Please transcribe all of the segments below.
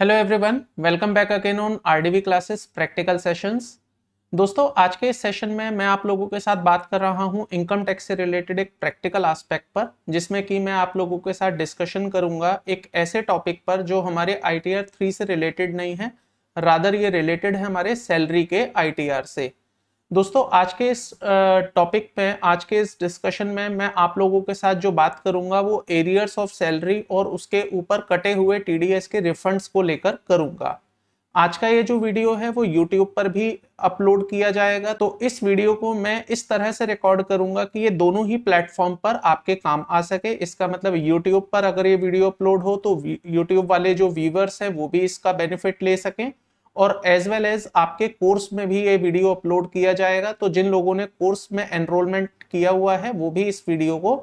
Hello everyone welcome back again on RDB classes practical sessions दोस्तों आज के इस सेशन में मैं आप लोगों के साथ बात कर रहा हूं इनकम टैक्स से रिलेटेड एक प्रैक्टिकल एस्पेक्ट पर जिसमें कि मैं आप लोगों के साथ डिस्कशन करूंगा एक ऐसे टॉपिक पर जो हमारे आई टी आर थ्री से रिलेटेड नहीं है रादर ये रिलेटेड है हमारे सैलरी के आई टी आर से दोस्तों आज के इस टॉपिक में आज के इस डिस्कशन में मैं आप लोगों के साथ जो बात करूंगा वो एरियर्स ऑफ सैलरी और उसके ऊपर कटे हुए टीडीएस के रिफंड्स को लेकर करूंगा आज का ये जो वीडियो है वो यूट्यूब पर भी अपलोड किया जाएगा तो इस वीडियो को मैं इस तरह से रिकॉर्ड करूंगा कि ये दोनों ही प्लेटफॉर्म पर आपके काम आ सके इसका मतलब यूट्यूब पर अगर ये वीडियो अपलोड हो तो यूट्यूब वाले जो व्यूवर्स हैं वो भी इसका बेनिफिट ले सकें और एज वेल एज आपके कोर्स में भी ये वीडियो अपलोड किया जाएगा तो जिन लोगों ने कोर्स में एनरोलमेंट किया हुआ है वो भी इस वीडियो को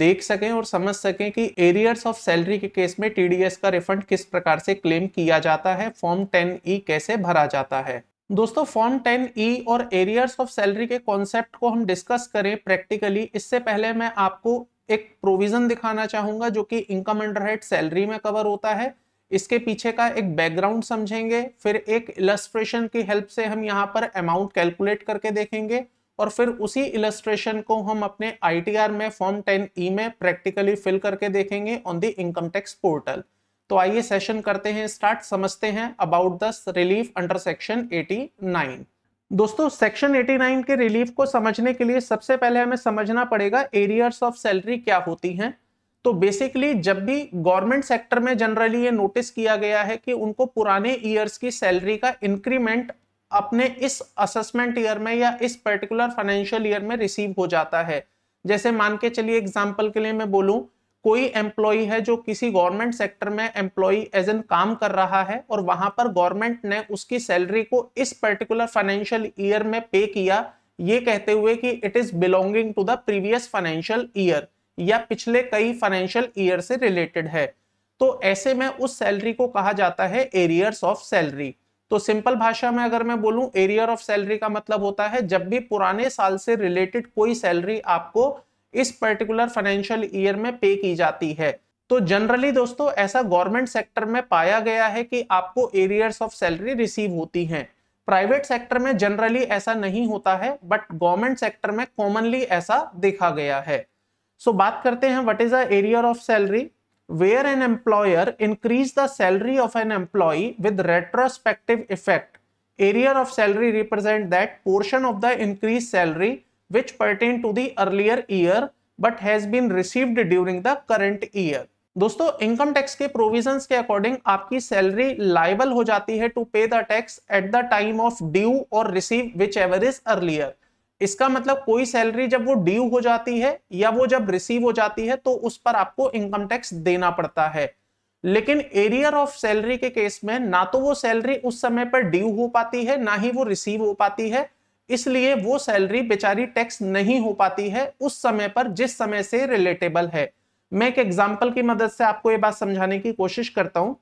देख सकें और समझ सकें कि एरियर्स ऑफ सैलरी के केस में टीडीएस का रिफंड किस प्रकार से क्लेम किया जाता है फॉर्म टेन ई कैसे भरा जाता है दोस्तों फॉर्म टेन ई और एरियर्स ऑफ सैलरी के कॉन्सेप्ट को हम डिस्कस करें प्रैक्टिकली इससे पहले मैं आपको एक प्रोविजन दिखाना चाहूंगा जो कि इनकम अंडर हेड सैलरी में कवर होता है इसके पीछे का एक बैकग्राउंड समझेंगे फिर एक इलस्ट्रेशन की हेल्प से हम यहाँ पर अमाउंट कैलकुलेट करके देखेंगे और फिर उसी इलस्ट्रेशन को हम अपने आई में फॉर्म टेन ई में प्रैक्टिकली फिल करके देखेंगे on the income tax portal तो आइए सेशन करते हैं स्टार्ट समझते हैं about the relief under section 89 दोस्तों सेक्शन 89 के रिलीफ को समझने के लिए सबसे पहले हमें समझना पड़ेगा एरियर्स ऑफ सैलरी क्या होती हैं तो बेसिकली जब भी गवर्नमेंट सेक्टर में जनरली ये नोटिस किया गया है कि उनको पुराने ईयर्स की सैलरी का इंक्रीमेंट अपने इस असेसमेंट ईयर में या इस पर्टिकुलर फाइनेंशियल ईयर में रिसीव हो जाता है जैसे मान के चलिए एग्जाम्पल के लिए मैं बोलूँ कोई एम्प्लॉय है जो किसी गवर्नमेंट सेक्टर में एम्प्लॉय एज एन काम कर रहा है और वहां पर गवर्नमेंट ने उसकी सैलरी को इस पर्टिकुलर फाइनेंशियल ईयर में पे किया ये कहते हुए कि it is belonging to the previous financial year या पिछले कई फाइनेंशियल ईयर से रिलेटेड है तो ऐसे में उस सैलरी को कहा जाता है एरियर्स ऑफ सैलरी तो सिंपल भाषा में अगर मैं बोलूं एरियर ऑफ सैलरी का मतलब होता है जब भी पुराने साल से रिलेटेड कोई सैलरी आपको इस पर्टिकुलर फाइनेंशियल ईयर में पे की जाती है तो जनरली दोस्तों ऐसा गवर्नमेंट सेक्टर में पाया गया है कि आपको एरियर्स ऑफ सैलरी रिसीव होती हैं प्राइवेट सेक्टर में जनरली ऐसा नहीं होता है बट गवर्नमेंट सेक्टर में कॉमनली ऐसा देखा गया है सो बात करते हैं what is the arrear of salary where an employer increase the salary of an employee with retrospective effect arrear of salary represent that portion of the increase salary which pertain to the earlier year but has been received during the current year दोस्तों income tax के provisions के according आपकी salary liable हो जाती है to pay the tax at the time of due और receive whichever is earlier इसका मतलब कोई सैलरी जब वो ड्यू हो जाती है या वो जब रिसीव हो जाती है तो उस पर आपको इनकम टैक्स देना पड़ता है लेकिन एरियर ऑफ सैलरी के केस में ना तो वो सैलरी उस समय पर ड्यू हो पाती है ना ही वो रिसीव हो पाती है इसलिए वो सैलरी बेचारी टैक्स नहीं हो पाती है उस समय पर जिस समय से रिलेटेबल है मैं एक एग्जाम्पल की मदद से आपको ये बात समझाने की कोशिश करता हूं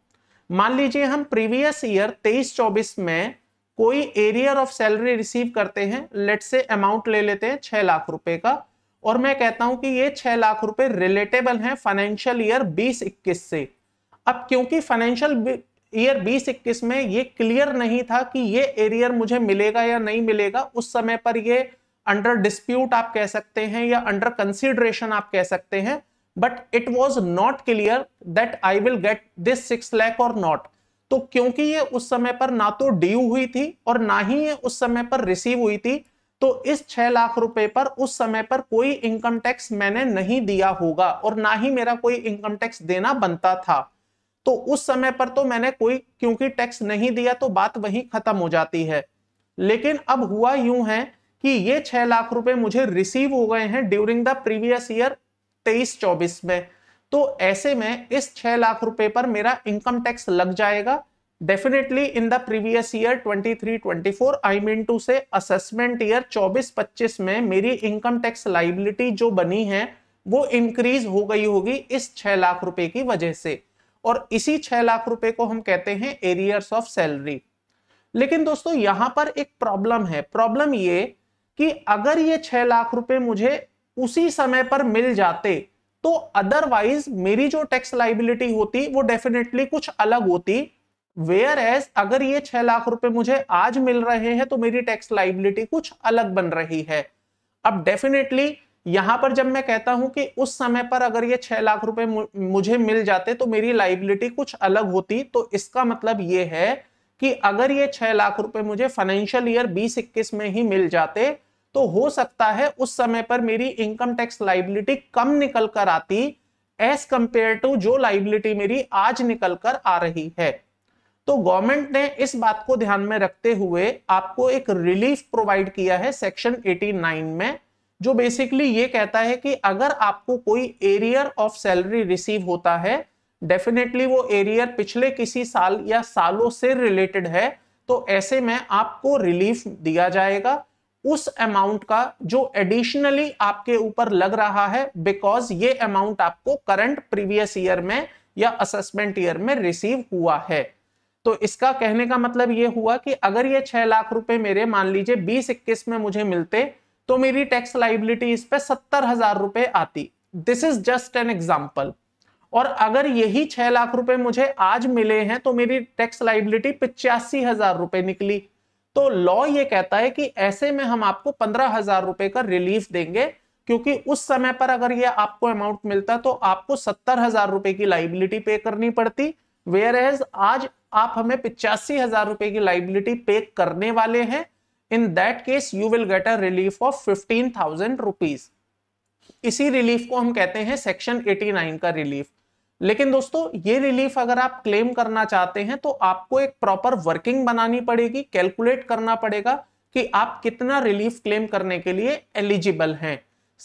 मान लीजिए हम प्रीवियस ईयर तेईस चौबीस में कोई एरियर ऑफ सैलरी रिसीव करते हैं लेट से अमाउंट ले लेते हैं छह लाख रुपए का और मैं कहता हूं कि ये छह लाख रुपए रिलेटेबल हैं फाइनेंशियल ईयर बीस से अब क्योंकि फाइनेंशियल ईयर बीस में ये क्लियर नहीं था कि ये एरियर मुझे मिलेगा या नहीं मिलेगा उस समय पर ये अंडर डिस्प्यूट आप कह सकते हैं या अंडर कंसिडरेशन आप कह सकते हैं but it was not clear that I will get this six lakh और नॉट तो क्योंकि ये उस समय पर ना तो ड्यू हुई थी और ना ही ये उस समय पर रिसीव हुई थी तो इस छह लाख रुपए पर उस समय पर कोई इनकम टैक्स मैंने नहीं दिया होगा और ना ही मेरा कोई इनकम टैक्स देना बनता था तो उस समय पर तो मैंने कोई क्योंकि टैक्स नहीं दिया तो बात वही खत्म हो जाती है लेकिन अब हुआ यूं है कि ये छह लाख रुपए मुझे रिसीव हो गए हैं ड्यूरिंग द प्रीवियस ईयर तेईस चौबीस में तो ऐसे में इस छह लाख रुपए पर मेरा इनकम टैक्स लग जाएगा definitely in the previous year 23 24 I mean to से असेसमेंट ईयर 24 25 में मेरी इनकम टैक्स लाइबिलिटी जो बनी है वो इंक्रीज हो गई होगी इस छह लाख रुपए की वजह से और इसी छह लाख रुपए को हम कहते हैं एरियर्स ऑफ सैलरी लेकिन दोस्तों यहां पर एक प्रॉब्लम है प्रॉब्लम ये कि अगर ये छह लाख रुपए मुझे उसी समय पर मिल जाते तो अदरवाइज मेरी जो टैक्स लाइबिलिटी होती वो डेफिनेटली कुछ अलग होती वेयर एज अगर ये छह लाख रुपए मुझे आज मिल रहे हैं तो मेरी टैक्स लाइबिलिटी कुछ अलग बन रही है अब डेफिनेटली यहां पर जब मैं कहता हूं कि उस समय पर अगर ये छह लाख रुपए मुझे मिल जाते तो मेरी लाइबिलिटी कुछ अलग होती तो इसका मतलब ये है कि अगर ये छह लाख रुपए मुझे फाइनेंशियल ईयर बीस इक्कीस में ही मिल जाते तो हो सकता है उस समय पर मेरी इनकम टैक्स लाइबिलिटी कम निकल कर आती एज कंपेयर टू जो लाइबिलिटी मेरी आज निकल कर आ रही है तो गवर्नमेंट ने इस बात को ध्यान में रखते हुए आपको एक रिलीफ प्रोवाइड किया है सेक्शन 89 में जो बेसिकली ये कहता है कि अगर आपको कोई एरियर ऑफ सैलरी रिसीव होता है डेफिनेटली वो एरियर पिछले किसी साल या सालों से रिलेटेड है तो ऐसे में आपको रिलीफ दिया जाएगा उस अमाउंट का जो एडिशनली आपके ऊपर लग रहा है बिकॉज ये अमाउंट आपको करंट प्रीवियस ईयर में या असेसमेंट ईयर में रिसीव हुआ है तो इसका कहने का मतलब ये हुआ कि अगर ये छह लाख रुपए मेरे मान लीजिए बीस इक्कीस में मुझे मिलते तो मेरी टैक्स लाइबिलिटी इस पे सत्तर हजार रुपए आती this is just an example और अगर यही छह लाख रुपए मुझे आज मिले हैं तो मेरी टैक्स लाइबिलिटी पिचासी हजार रुपए निकली तो लॉ ये कहता है कि ऐसे में हम आपको पंद्रह हजार रुपए का रिलीफ देंगे क्योंकि उस समय पर अगर ये आपको अमाउंट मिलता तो आपको सत्तर हजार रुपए की लाइबिलिटी पे करनी पड़ती वेयर एज आज आप हमें पिचासी हजार रुपए की लाइबिलिटी पे करने वाले हैं in that case you will get a relief of fifteen thousand rupees इसी रिलीफ को हम कहते हैं सेक्शन एटी नाइन का रिलीफ लेकिन दोस्तों ये रिलीफ अगर आप क्लेम करना चाहते हैं तो आपको एक प्रॉपर वर्किंग बनानी पड़ेगी कैलकुलेट करना पड़ेगा कि आप कितना रिलीफ क्लेम करने के लिए एलिजिबल हैं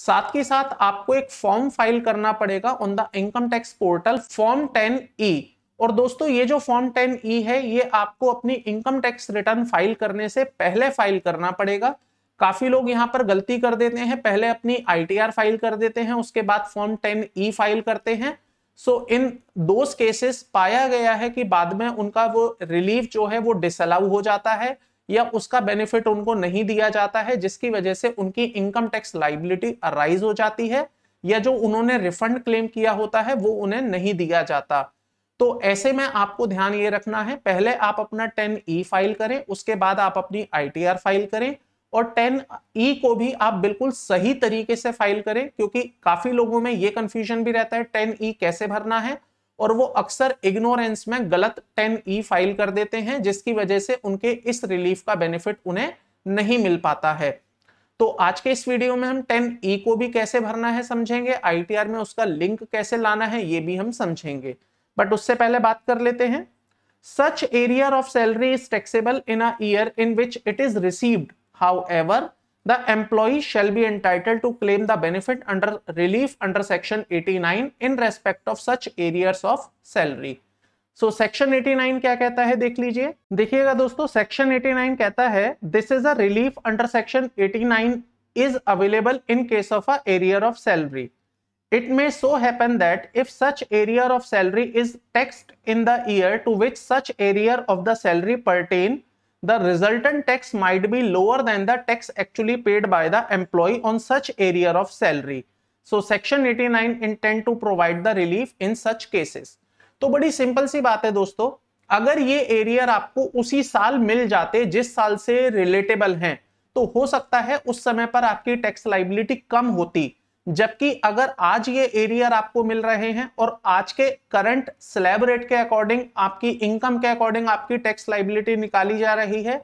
साथ ही साथ आपको एक फॉर्म फाइल करना पड़ेगा on the income tax portal form ten E और दोस्तों ये जो फॉर्म टेन ई है ये आपको अपनी इनकम टैक्स रिटर्न फाइल करने से पहले फाइल करना पड़ेगा काफी लोग यहाँ पर गलती कर देते हैं पहले अपनी आईटीआर फाइल कर देते हैं उसके बाद फॉर्म टेन ई फाइल करते हैं सो इन दोज केसेस पाया गया है कि बाद में उनका वो रिलीफ जो है वो डिसअलाउ हो जाता है या उसका बेनिफिट उनको नहीं दिया जाता है जिसकी वजह से उनकी इनकम टैक्स लाइबिलिटी अराइज हो जाती है या जो उन्होंने रिफंड क्लेम किया होता है वो उन्हें नहीं दिया जाता तो ऐसे में आपको ध्यान ये रखना है पहले आप अपना टेन ई फाइल करें उसके बाद आप अपनी आई फाइल करें और 10 ई को भी आप बिल्कुल सही तरीके से फाइल करें क्योंकि काफी लोगों में ये कंफ्यूजन भी रहता है 10 ई कैसे भरना है और वो अक्सर इग्नोरेंस में गलत 10 ई फाइल कर देते हैं जिसकी वजह से उनके इस रिलीफ का बेनिफिट उन्हें नहीं मिल पाता है तो आज के इस वीडियो में हम 10 ई को भी कैसे भरना है समझेंगे आईटीआर में उसका लिंक कैसे लाना है ये भी हम समझेंगे बट उससे पहले बात कर लेते हैं such arrear of salary is taxable in a in which it is received However, the employee shall be entitled to claim the benefit under relief under section 89 in respect of such arrears of salary. So section 89 क्या कहता है देख लीजिए देखिएगा दोस्तों section 89 कहता है this is a relief under section 89 is available in case of a arrear of salary. It may so happen that if such arrear of salary is taxed in the year to which such arrear of the salary pertain, the resultant tax might be lower than the tax actually paid by the employee on such area of salary. So section 89 intend to provide the relief in such cases. तो बड़ी simple सी बात है दोस्तों अगर ये arrear आपको उसी साल मिल जाते जिस साल से रिलेटेबल हैं तो हो सकता है उस समय पर आपकी टैक्स लाइबिलिटी कम होती जबकि अगर आज ये एरियर आपको मिल रहे हैं और आज के करंट स्लैब रेट के अकॉर्डिंग आपकी इनकम के अकॉर्डिंग आपकी टैक्स लाइबिलिटी निकाली जा रही है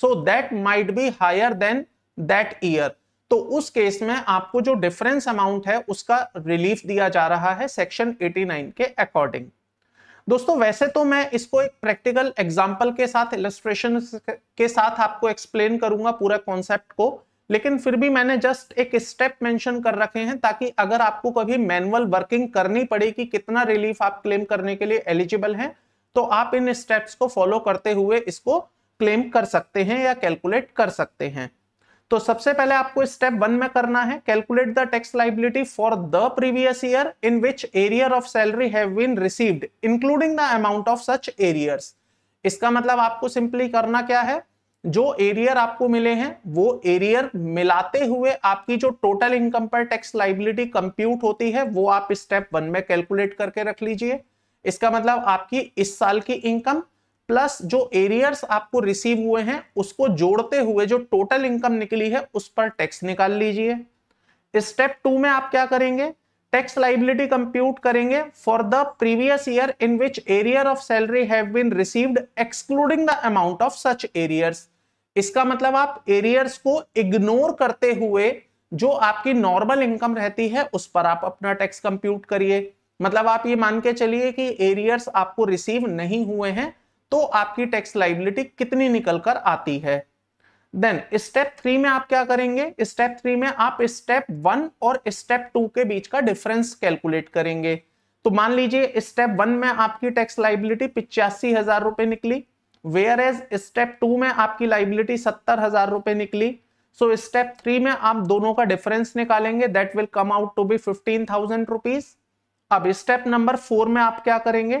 so that might be higher than that year तो उस केस में आपको जो डिफरेंस अमाउंट है उसका रिलीफ दिया जा रहा है सेक्शन 89 के अकॉर्डिंग दोस्तों वैसे तो मैं इसको एक प्रैक्टिकल एग्जांपल के साथ इलस्ट्रेशन के साथ आपको एक्सप्लेन करूंगा पूरा कॉन्सेप्ट को लेकिन फिर भी मैंने जस्ट एक स्टेप मेंशन कर रखे हैं ताकि अगर आपको कभी मैनुअल वर्किंग करनी पड़े कि कितना रिलीफ आप क्लेम करने के लिए एलिजिबल हैं तो आप इन स्टेप्स को फॉलो करते हुए इसको क्लेम कर सकते हैं या कैलकुलेट कर सकते हैं तो सबसे पहले आपको स्टेप वन में करना है calculate the tax liability for the previous year in which arrear of salary have been received including the amount of such arrears इसका मतलब आपको सिंपली करना क्या है जो एरियर आपको मिले हैं वो एरियर मिलाते हुए आपकी जो टोटल इनकम पर टैक्स लाइबिलिटी कंप्यूट होती है वो आप स्टेप वन में कैलकुलेट करके रख लीजिए इसका मतलब आपकी इस साल की इनकम प्लस जो एरियर्स आपको रिसीव हुए हैं उसको जोड़ते हुए जो टोटल इनकम निकली है उस पर टैक्स निकाल लीजिए स्टेप टू में आप क्या करेंगे टैक्स लाइबिलिटी कंप्यूट करेंगे for the previous year in which arrear of salary have been received excluding the amount of such arrears इसका मतलब आप एरियर्स को इग्नोर करते हुए जो आपकी नॉर्मल इनकम रहती है उस पर आप अपना टैक्स कंप्यूट करिए मतलब आप ये मान के चलिए कि एरियर्स आपको रिसीव नहीं हुए हैं तो आपकी टैक्स लाइबिलिटी कितनी निकल कर आती है देन स्टेप थ्री में आप क्या करेंगे स्टेप थ्री में आप स्टेप वन और स्टेप टू के बीच का डिफरेंस कैलकुलेट करेंगे तो मान लीजिए स्टेप वन में आपकी टैक्स लाइबिलिटी पिचासी हजार रुपए निकली वेयर एज स्टेप टू में आपकी लाइबिलिटी सत्तर हजार रुपए निकली सो स्टेप थ्री में आप दोनों का डिफरेंस निकालेंगे that will come out to be fifteen thousand rupees अब स्टेप नंबर फोर में आप क्या करेंगे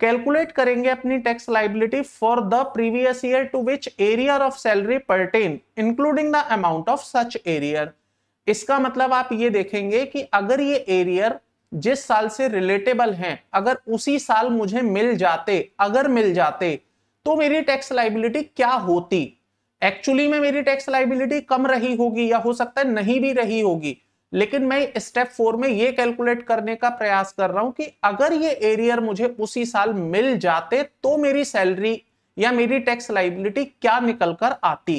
कैलकुलेट करेंगे अपनी tax liability for the previous year to which arrear of salary pertain including the amount of such arrear इसका मतलब आप ये देखेंगे कि अगर ये एरियर जिस साल से रिलेटेबल हैं अगर उसी साल मुझे मिल जाते अगर मिल जाते तो मेरी टैक्स लाइबिलिटी क्या होती एक्चुअली में मेरी टैक्स लाइबिलिटी कम रही होगी या हो सकता है नहीं भी रही होगी लेकिन मैं स्टेप फोर में ये कैलकुलेट करने का प्रयास कर रहा हूं कि अगर ये एरियर मुझे उसी साल मिल जाते तो मेरी सैलरी या मेरी टैक्स लाइबिलिटी क्या निकल कर आती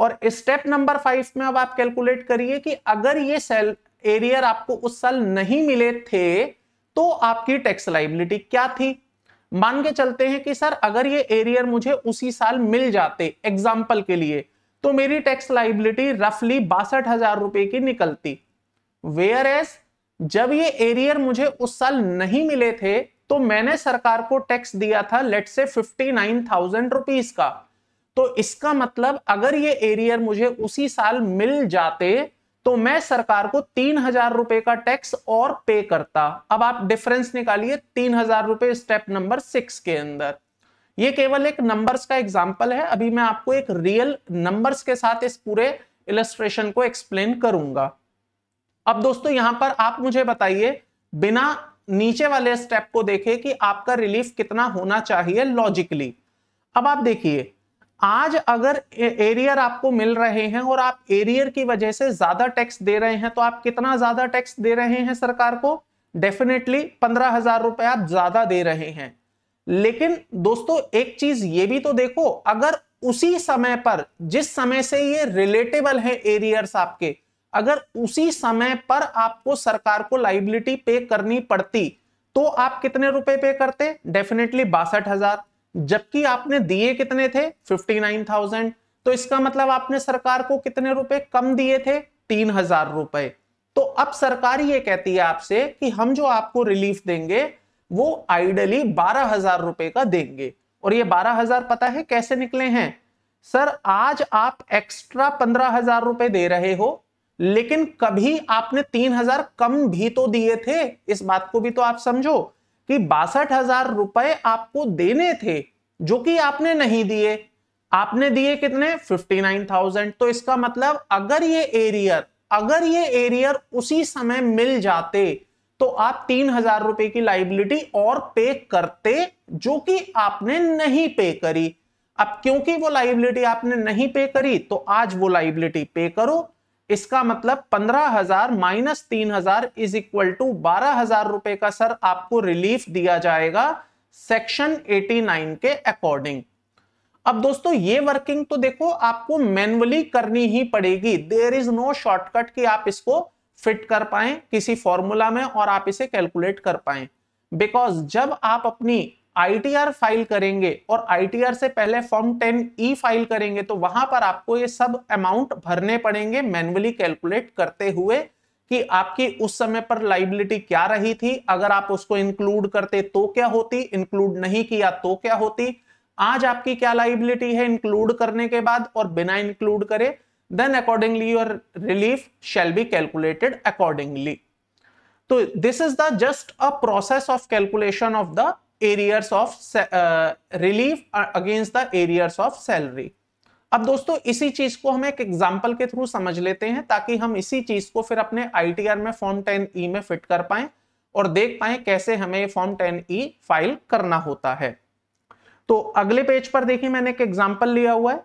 और स्टेप नंबर फाइव में अब आप कैलकुलेट करिए कि अगर ये सेल एरियर आपको उस साल नहीं मिले थे तो आपकी टैक्स लाइबिलिटी क्या थी मान के चलते हैं कि सर अगर ये एरियर मुझे उसी साल मिल जाते एग्जाम्पल के लिए तो मेरी टैक्स लाइबिलिटी रफली बासठ हजार रुपए की निकलती वेयर एस जब ये एरियर मुझे उस साल नहीं मिले थे तो मैंने सरकार को टैक्स दिया था लेट से फिफ्टी नाइन थाउजेंड रुपीज का तो इसका मतलब अगर ये एरियर मुझे उसी साल मिल जाते तो मैं सरकार को तीन हजार रुपए का टैक्स और पे करता अब आप डिफरेंस निकालिए तीन हजार रुपए स्टेप नंबर सिक्स के अंदर ये केवल एक नंबर्स का एग्जाम्पल है अभी मैं आपको एक रियल नंबर्स के साथ इस पूरे इलेस्ट्रेशन को एक्सप्लेन करूंगा अब दोस्तों यहां पर आप मुझे बताइए बिना नीचे वाले स्टेप को देखे कि आपका रिलीफ कितना होना चाहिए लॉजिकली अब आप देखिए आज अगर एरियर आपको मिल रहे हैं और आप एरियर की वजह से ज्यादा टैक्स दे रहे हैं तो आप कितना ज्यादा टैक्स दे रहे हैं सरकार को डेफिनेटली पंद्रह हजार रुपए आप ज्यादा दे रहे हैं लेकिन दोस्तों एक चीज ये भी तो देखो अगर उसी समय पर जिस समय से ये रिलेटेबल है एरियर्स आपके अगर उसी समय पर आपको सरकार को लाइबिलिटी पे करनी पड़ती तो आप कितने रुपए पे करते डेफिनेटली बासठ हजार जबकि आपने दिए कितने थे 59,000 तो इसका मतलब आपने सरकार को कितने रुपए कम दिए थे तीन हजार रुपए तो अब सरकार ये कहती है आपसे कि हम जो आपको रिलीफ देंगे वो आइडली बारह हजार रुपए का देंगे और ये बारह हजार पता है कैसे निकले हैं सर आज आप एक्स्ट्रा पंद्रह हजार रुपए दे रहे हो लेकिन कभी आपने तीन हजार कम भी तो दिए थे इस बात को भी तो आप समझो कि बासठ हजार रुपए आपको देने थे जो कि आपने नहीं दिए आपने दिए कितने 59,000 तो इसका मतलब अगर ये एरियर अगर ये एरियर उसी समय मिल जाते तो आप तीन हजार रुपए की लाइबिलिटी और पे करते जो कि आपने नहीं पे करी अब क्योंकि वो लाइबिलिटी आपने नहीं पे करी तो आज वो लाइबिलिटी पे करो इसका मतलब पंद्रह हजार माइनस तीन हजार इज इक्वल टू बारह हजार रुपए का सर आपको रिलीफ दिया जाएगा सेक्शन 89 के अकॉर्डिंग अब दोस्तों ये वर्किंग तो देखो आपको मैनुअली करनी ही पड़ेगी देर इज नो शॉर्टकट कि आप इसको फिट कर पाए किसी फॉर्मूला में और आप इसे कैलकुलेट कर पाए बिकॉज जब आप अपनी आईटीआर फाइल करेंगे और आईटीआर से पहले फॉर्म 10 ई फाइल करेंगे तो वहां पर आपको ये सब अमाउंट भरने पड़ेंगे मैनुअली कैलकुलेट करते हुए कि आपकी उस समय पर लाइबिलिटी क्या रही थी अगर आप उसको इंक्लूड करते तो क्या होती इंक्लूड नहीं किया तो क्या होती आज आपकी क्या लाइबिलिटी है इंक्लूड करने के बाद और बिना इंक्लूड करे then accordingly your relief shall be calculated accordingly तो this is the just a process of calculation of the arrears of relief against the arrears of salary अब दोस्तों इसी चीज को हम एक एग्जाम्पल के थ्रू समझ लेते हैं ताकि हम इसी चीज को फिर अपने आईटीआर में फॉर्म टेन ई में फिट कर पाए और देख पाए कैसे हमें फॉर्म टेन ई फाइल करना होता है तो अगले पेज पर देखिए मैंने एक एग्जाम्पल लिया हुआ है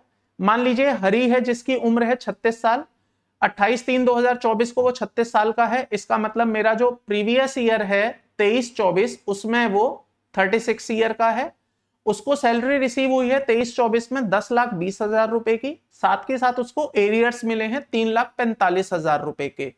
मान लीजिए हरी है जिसकी उम्र है छत्तीस साल 28 तीन 2024 को वो छत्तीस साल का है इसका मतलब मेरा जो प्रीवियस ईयर है तेईस चौबीस उसमें वो थर्टी सिक्स ईयर का है उसको सैलरी रिसीव हुई है तेईस चौबीस में दस लाख बीस हजार रुपए की साथ के साथ उसको एरियर्स मिले हैं तीन लाख पैंतालीस हजार रुपए के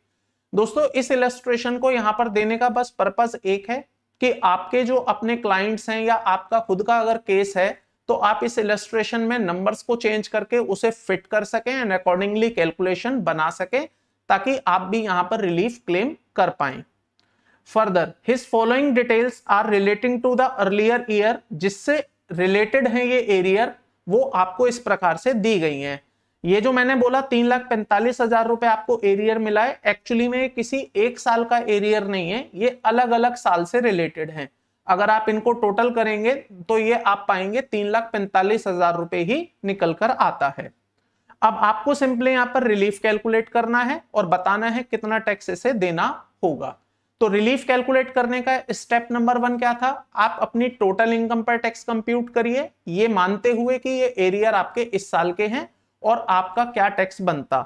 दोस्तों इस इलेस्ट्रेशन को यहां पर देने का बस पर्पज एक है कि आपके जो अपने क्लाइंट्स हैं या आपका खुद का अगर केस है तो आप इस इलेस्ट्रेशन में नंबर्स को चेंज करके उसे फिट कर सकें एंड अकॉर्डिंगली कैलकुलेशन बना सकें ताकि आप भी यहां पर रिलीफ क्लेम कर पाएं further his following details are relating to the earlier year जिससे रिलेटेड है ये एरियर वो आपको इस प्रकार से दी गई हैं ये जो मैंने बोला तीन लाख पैंतालीस हजार रुपए आपको एरियर मिला है एक्चुअली में किसी एक साल का एरियर नहीं है ये अलग अलग साल से रिलेटेड है अगर आप इनको टोटल करेंगे तो ये आप पाएंगे तीन लाख पैंतालीस हजार रुपए ही निकल कर आता है अब आपको सिंपली यहां पर रिलीफ कैलकुलेट करना है और बताना है कितना टैक्स इसे देना होगा तो रिलीफ कैलकुलेट करने का स्टेप नंबर वन क्या था आप अपनी टोटल इनकम पर टैक्स कंप्यूट करिए ये मानते हुए कि ये एरियर आपके इस साल के हैं और आपका क्या टैक्स बनता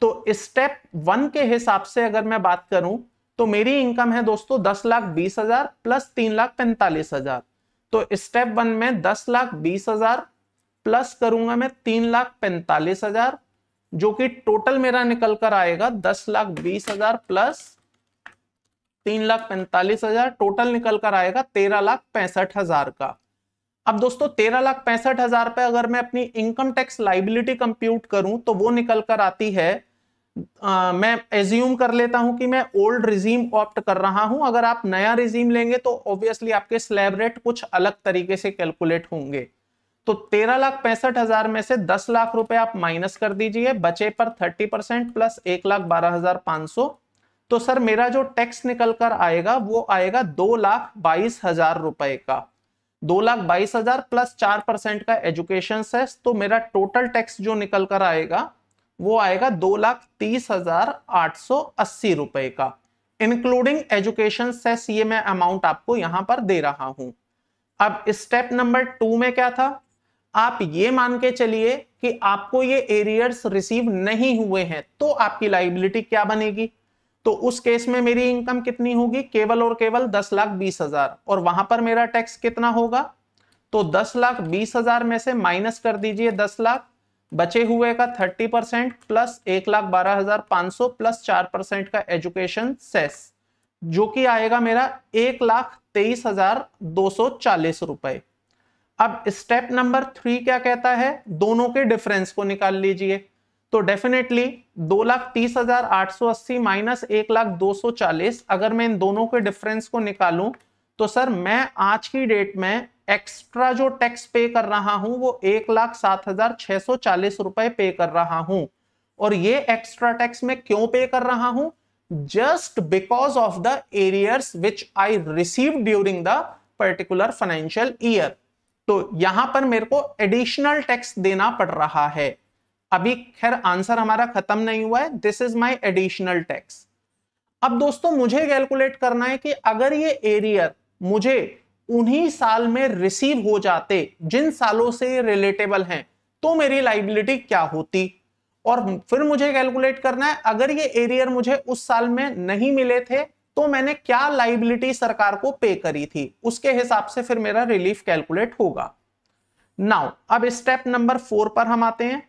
तो स्टेप वन के हिसाब से अगर मैं बात करूं तो मेरी इनकम है दोस्तों दस लाख बीस हजार प्लस तीन लाख पैंतालीस हजार तो स्टेप वन में दस लाख बीस हजार प्लस करूंगा मैं तीन लाख पैंतालीस हजार जो कि टोटल मेरा निकल कर आएगा दस लाख बीस हजार प्लस तीन लाख पैंतालीस हजार टोटल निकल कर आएगा तेरह लाख पैंसठ हजार का अब दोस्तों तेरह लाख पैंसठ हजार पे अगर मैं अपनी इनकम टैक्स लाइबिलिटी कंप्यूट करूं तो वो निकल कर आती है आ, मैं एज्यूम कर लेता हूं कि मैं ओल्ड रिजीम ऑप्ट कर रहा हूं अगर आप नया रिजीम लेंगे तो ऑब्वियसली आपके स्लैब रेट कुछ अलग तरीके से कैलकुलेट होंगे तो तेरह लाख पैंसठ हजार में से दस लाख रुपए आप माइनस कर दीजिए बचे पर थर्टी परसेंट प्लस एक लाख बारह हजार पांच सौ तो सर मेरा जो टैक्स निकल कर आएगा वो आएगा दो लाख बाईस हजार रुपए का दो लाख बाईस हजार प्लस चार परसेंट का एजुकेशन सेस तो मेरा टोटल टैक्स जो निकल कर आएगा वो आएगा दो लाख तीस हजार आठ सौ अस्सी रुपए का इंक्लूडिंग एजुकेशन सेस ये मैं अमाउंट आपको यहां पर दे रहा हूं अब स्टेप नंबर टू में क्या था आप ये मान के चलिए कि आपको ये एरियर्स रिसीव नहीं हुए हैं तो आपकी लाइबिलिटी क्या बनेगी तो उस केस में मेरी इनकम कितनी होगी केवल और केवल दस लाख बीस हजार और वहां पर मेरा टैक्स कितना होगा तो दस लाख बीस हजार में से माइनस कर दीजिए दस लाख बचे हुए का थर्टी परसेंट प्लस एक लाख बारह हजार पांच सौ प्लस चार परसेंट का एजुकेशन सेस जो कि आएगा मेरा एक लाख तेईस हजार दो सौ चालीस रुपए अब स्टेप नंबर थ्री क्या कहता है दोनों के डिफरेंस को निकाल लीजिए तो डेफिनेटली दो लाख तीस हजार आठ सौ अस्सी माइनस एक लाख दो सौ चालीस अगर मैं इन दोनों के डिफरेंस को निकालूं तो सर मैं आज की डेट में एक्स्ट्रा जो टैक्स पे कर रहा हूं वो एक लाख सात हजार छह सौ चालीस रुपए पे कर रहा हूं और ये एक्स्ट्रा टैक्स मैं क्यों पे कर रहा हूं just because of the arrears which I receive during the particular financial year तो यहां पर मेरे को एडिशनल टैक्स देना पड़ रहा है अभी खैर आंसर हमारा खत्म नहीं हुआ है this is my additional tax अब दोस्तों मुझे कैलकुलेट करना है कि अगर ये एरियर मुझे उन्हीं साल में रिसीव हो जाते जिन सालों से ये रिलेटेबल हैं तो मेरी लाइबिलिटी क्या होती और फिर मुझे कैलकुलेट करना है अगर ये एरियर मुझे उस साल में नहीं मिले थे तो मैंने क्या लाइबिलिटी सरकार को पे करी थी उसके हिसाब से फिर मेरा रिलीफ कैलकुलेट होगा नाउ अब स्टेप नंबर फोर पर हम आते हैं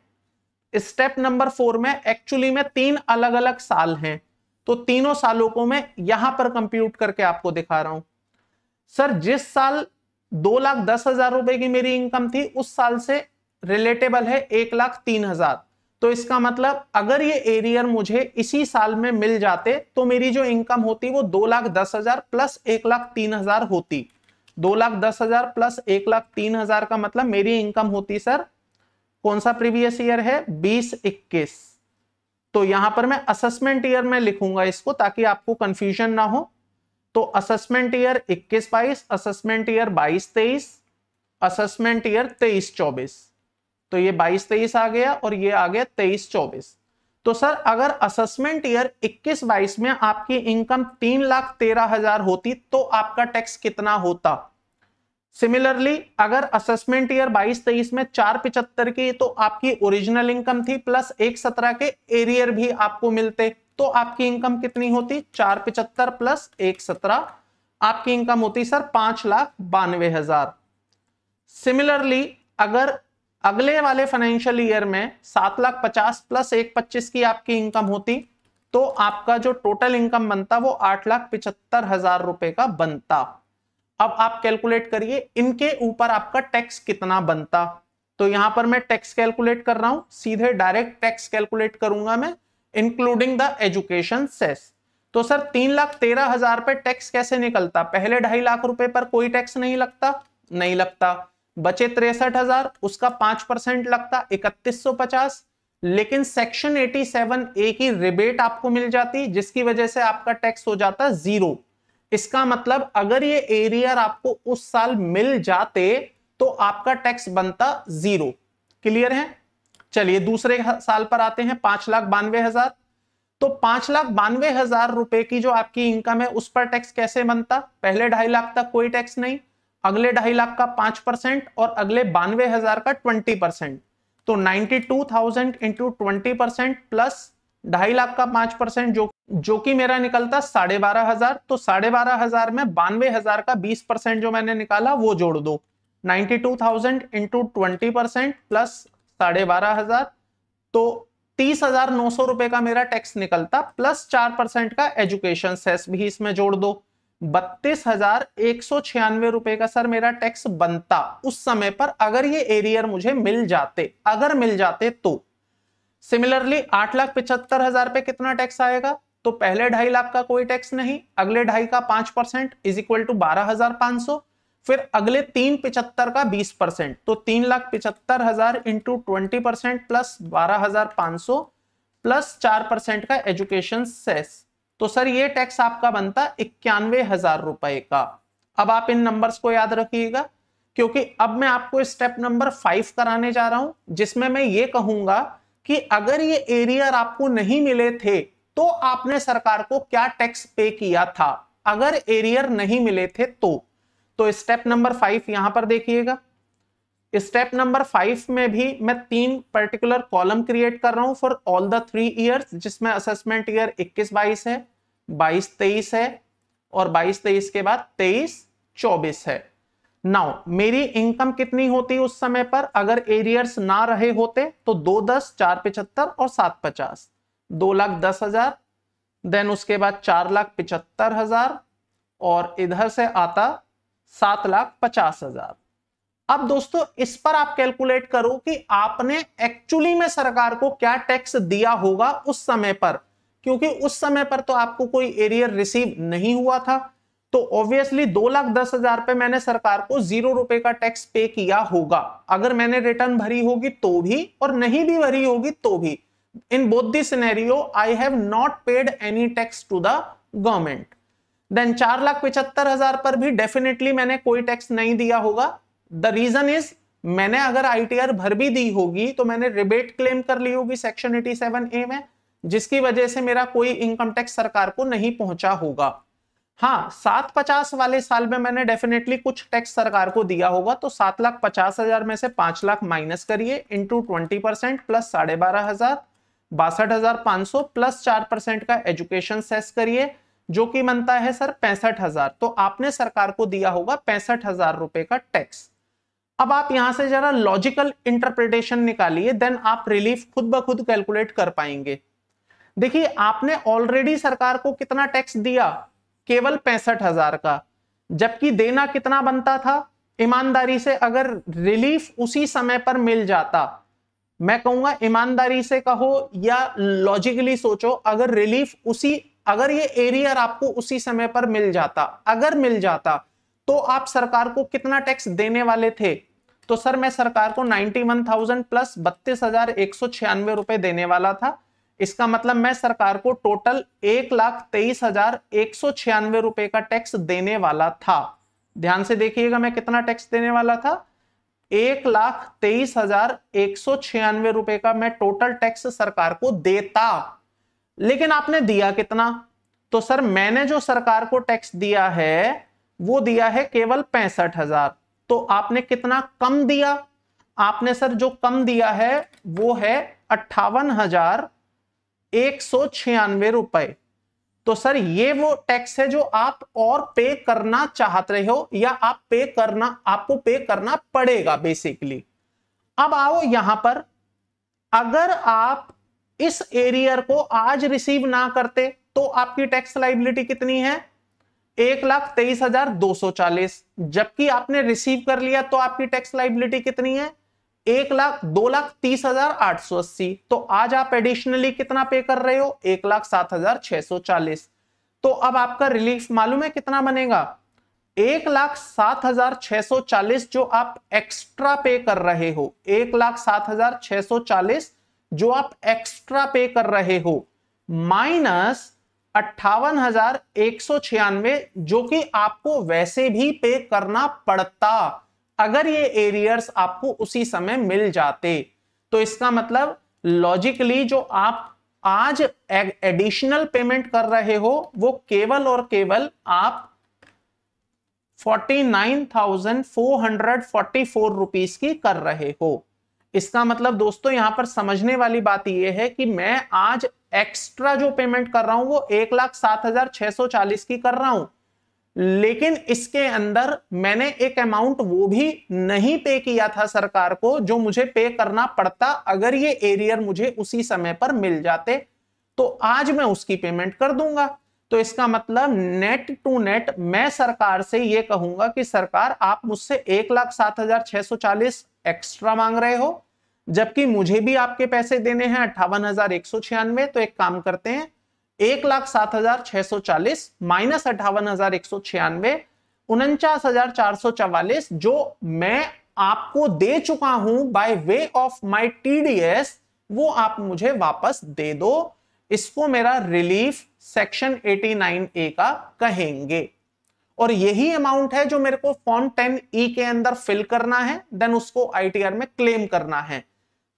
स्टेप नंबर फोर में एक्चुअली में तीन अलग अलग साल हैं तो तीनों सालों को मैं यहां पर कंप्यूट करके आपको दिखा रहा हूं सर जिस साल दो लाख दस हजार रुपए की मेरी इनकम थी उस साल से रिलेटेबल है एक लाख तीन हजार तो इसका मतलब अगर ये एरियर मुझे इसी साल में मिल जाते तो मेरी जो इनकम होती वो दो लाख दस हजार प्लस एक लाख तीन हजार होती दो लाख दस हजार प्लस एक लाख तीन हजार का मतलब मेरी इनकम होती सर कौन सा प्रीवियस ईयर है बीस इक्कीस तो यहां पर मैं असेसमेंट ईयर में लिखूंगा इसको ताकि आपको कंफ्यूजन ना हो तो assessment year 21 22 assessment year 22 23 assessment year 23 24 तो ये 22 23 आ गया और ये आ गया 23 24 तो सर अगर असेसमेंट ईयर 21 22 में आपकी इनकम तीन लाख तेरह हजार होती तो आपका टैक्स कितना होता सिमिलरली अगर असेसमेंट ईयर 22-23 में चार पिछहत्तर की तो आपकी ओरिजिनल इनकम थी प्लस एक सत्रह के एरियर भी आपको मिलते तो आपकी इनकम कितनी होती चार पिचहत्तर प्लस एक सत्रह आपकी इनकम होती सर पांच लाख बानवे हजार सिमिलरली अगर अगले वाले फाइनेंशियल ईयर में सात लाख पचास प्लस एक पच्चीस की आपकी इनकम होती तो आपका जो टोटल इनकम बनता वो आठ लाख पिचहत्तर हजार रुपए का बनता अब आप कैलकुलेट करिए इनके ऊपर आपका टैक्स कितना बनता तो यहां पर मैं टैक्स कैलकुलेट कर रहा हूं सीधे डायरेक्ट टैक्स कैलकुलेट करूंगा मैं इंक्लूडिंग द एजुकेशन सेस तो सर तीन लाख तेरह हजार पे टैक्स कैसे निकलता पहले ढाई लाख रुपए पर कोई टैक्स नहीं लगता नहीं लगता बचे तिरसठ हजार उसका पांच परसेंट लगता इकतीस सौ पचास लेकिन सेक्शन एटी सेवन ए की रिबेट आपको मिल जाती जिसकी वजह से आपका टैक्स हो जाता जीरो इसका मतलब अगर ये एरियर आपको उस साल मिल जाते तो आपका टैक्स बनता जीरो क्लियर है चलिए दूसरे साल पर आते हैं पांच लाख बानवे हजार तो पांच लाख बानवे हजार रुपए की जो आपकी इनकम है उस पर टैक्स कैसे बनता पहले ढाई लाख तक कोई टैक्स नहीं अगले ढाई लाख का पांच परसेंट और अगले बानवे हजार का ट्वेंटी परसेंट तो ninety two thousand into twenty percent plus ढाई लाख का पांच परसेंट जो जो कि मेरा निकलता साढ़े बारह हजार तो साढ़े बारह हजार में बानवे हजार का बीस परसेंट जो मैंने निकाला वो जोड़ दो ninety two thousand into twenty percent plus साढ़े बारह हजार तो तीस हजार नौ सौ रुपए का मेरा टैक्स निकलता प्लस चार परसेंट का एजुकेशन सेस भी इसमें जोड़ दो बत्तीस हजार एक सौ छियानवे रुपए का सर मेरा टैक्स बनता उस समय पर अगर ये एरियर मुझे मिल जाते अगर मिल जाते तो सिमिलरली आठ लाख पिछहत्तर हजार पे कितना टैक्स आएगा तो पहले ढाई लाख का कोई टैक्स नहीं अगले ढाई का पांच परसेंट इज इक्वल टू बारह हजार पांच सौ फिर अगले तीन पिछहत्तर का बीस परसेंट तो तीन लाख पिछहत्तर हजार इंटू ट्वेंटी परसेंट प्लस बारह हजार पांच सौ प्लस चार परसेंट का एजुकेशन सेस तो सर ये टैक्स आपका बनता इक्यानवे हजार रुपए का अब आप इन नंबर्स को याद रखिएगा क्योंकि अब मैं आपको स्टेप नंबर फाइव कराने जा रहा हूं जिसमें मैं ये कहूंगा कि अगर ये एरियर आपको नहीं मिले थे तो आपने सरकार को क्या टैक्स पे किया था अगर एरियर नहीं मिले थे तो तो स्टेप नंबर फाइव यहां पर देखिएगा स्टेप नंबर फाइव में भी मैं तीन पर्टिकुलर कॉलम क्रिएट कर रहा हूं for all the three years जिसमें असेसमेंट ईयर 21-22 है 22-23 है और 22-23 के बाद 23-24 है नाउ मेरी इनकम कितनी होती उस समय पर अगर एरियर्स ना रहे होते तो दो दस चार पिछहत्तर और सात पचास दो लाख दस हजार देन उसके बाद चार लाख पिचहत्तर हजार और इधर से आता सात लाख पचास हजार अब दोस्तों इस पर आप कैलकुलेट करो कि आपने एक्चुअली में सरकार को क्या टैक्स दिया होगा उस समय पर क्योंकि उस समय पर तो आपको कोई एरियर रिसीव नहीं हुआ था तो ऑब्वियसली दो लाख दस हजार पे मैंने सरकार को जीरो रुपए का टैक्स पे किया होगा अगर मैंने रिटर्न भरी होगी तो भी और नहीं भी भरी होगी तो भी in both the scenario I have not paid any tax to the government then चार लाख पिछहत्तर हजार पर भी डेफिनेटली मैंने कोई टैक्स नहीं दिया होगा द रीजन इज मैंने अगर आई भर भी दी होगी तो मैंने रिबेट क्लेम कर ली होगी सेक्शन 87 ए में जिसकी वजह से मेरा कोई इनकम टैक्स सरकार को नहीं पहुंचा होगा हाँ सात पचास वाले साल में मैंने डेफिनेटली कुछ टैक्स सरकार को दिया होगा तो सात लाख पचास हजार में से पांच लाख माइनस करिए इंटू ट्वेंटी परसेंट प्लस साढ़े बारह हजार बासठ हजार पांच सौ प्लस चार परसेंट का एजुकेशन सेस करिए जो कि बनता है सर पैंसठ हजार तो आपने सरकार को दिया होगा पैंसठ हजार रुपए का टैक्स अब आप यहां से जरा लॉजिकल इंटरप्रिटेशन निकालिए देन आप रिलीफ खुद ब खुद कैलकुलेट कर पाएंगे देखिए आपने ऑलरेडी सरकार को कितना टैक्स दिया केवल पैंसठ हजार का जबकि देना कितना बनता था ईमानदारी से अगर रिलीफ उसी समय पर मिल जाता मैं कहूंगा ईमानदारी से कहो या लॉजिकली सोचो अगर रिलीफ उसी अगर ये एरियर आपको उसी समय पर मिल जाता अगर मिल जाता तो आप सरकार को कितना टैक्स देने वाले थे तो सर मैं सरकार को 91,000 प्लस बत्तीस हजार एक सौ छियानवे रुपए देने वाला था इसका मतलब मैं सरकार को टोटल एक लाख तेईस हजार एक सौ छियानवे रुपए का टैक्स देने वाला था ध्यान से देखिएगा मैं कितना टैक्स देने वाला था एक लाख तेईस हजार एक सौ छियानवे रुपए का मैं टोटल टैक्स सरकार को देता लेकिन आपने दिया कितना तो सर मैंने जो सरकार को टैक्स दिया है वो दिया है केवल पैंसठ हजार तो आपने कितना कम दिया आपने सर जो कम दिया है वो है अट्ठावन हजार एक सौ छियानवे रुपए तो सर ये वो टैक्स है जो आप और पे करना चाहते रहे हो या आप पे करना आपको पे करना पड़ेगा बेसिकली अब आओ यहां पर अगर आप इस एरियर को आज रिसीव ना करते तो आपकी टैक्स लाइबिलिटी कितनी है एक लाख तेईस हजार दो सौ चालीस जबकि आपने रिसीव कर लिया तो आपकी टैक्स लाइबिलिटी कितनी है एक लाख दो लाख तीस हजार आठ सौ अस्सी तो आज आप एडिशनली कितना पे कर रहे हो एक लाख सात हजार छह सौ चालीस तो अब आपका रिलीफ मालूम है कितना बनेगा एक लाख सात हजार छह सौ चालीस जो आप एक्स्ट्रा पे कर रहे हो एक लाख सात हजार छह सौ चालीस जो आप एक्स्ट्रा पे कर रहे हो माइनस अट्ठावन हजार एक सौ छियानवे जो कि आपको वैसे भी पे करना पड़ता अगर ये एरियर्स आपको उसी समय मिल जाते तो इसका मतलब लॉजिकली जो आप आज एडिशनल पेमेंट कर रहे हो वो केवल और केवल आप 49,444 रुपीस की कर रहे हो इसका मतलब दोस्तों यहां पर समझने वाली बात यह है कि मैं आज एक्स्ट्रा जो पेमेंट कर रहा हूं वो एक लाख सात हजार छह सौ चालीस की कर रहा हूं लेकिन इसके अंदर मैंने एक अमाउंट वो भी नहीं पे किया था सरकार को जो मुझे पे करना पड़ता अगर ये एरियर मुझे उसी समय पर मिल जाते तो आज मैं उसकी पेमेंट कर दूंगा तो इसका मतलब नेट टू नेट मैं सरकार से ये कहूंगा कि सरकार आप मुझसे एक लाख सात हजार छह सौ चालीस एक्स्ट्रा मांग रहे हो जबकि मुझे भी आपके पैसे देने हैं अट्ठावन हजार एक सौ छियानवे तो एक काम करते हैं एक लाख सात हजार छह सौ चालीस माइनस अट्ठावन हजार एक सौ छियानवे उनचास हजार चार सौ चवालीस जो मैं आपको दे चुका हूं by way of my TDS वो आप मुझे वापस दे दो इसको मेरा रिलीफ सेक्शन 89 ए का कहेंगे और यही अमाउंट है जो मेरे को फॉर्म 10 ई के अंदर फिल करना है देन उसको आईटीआर में क्लेम करना है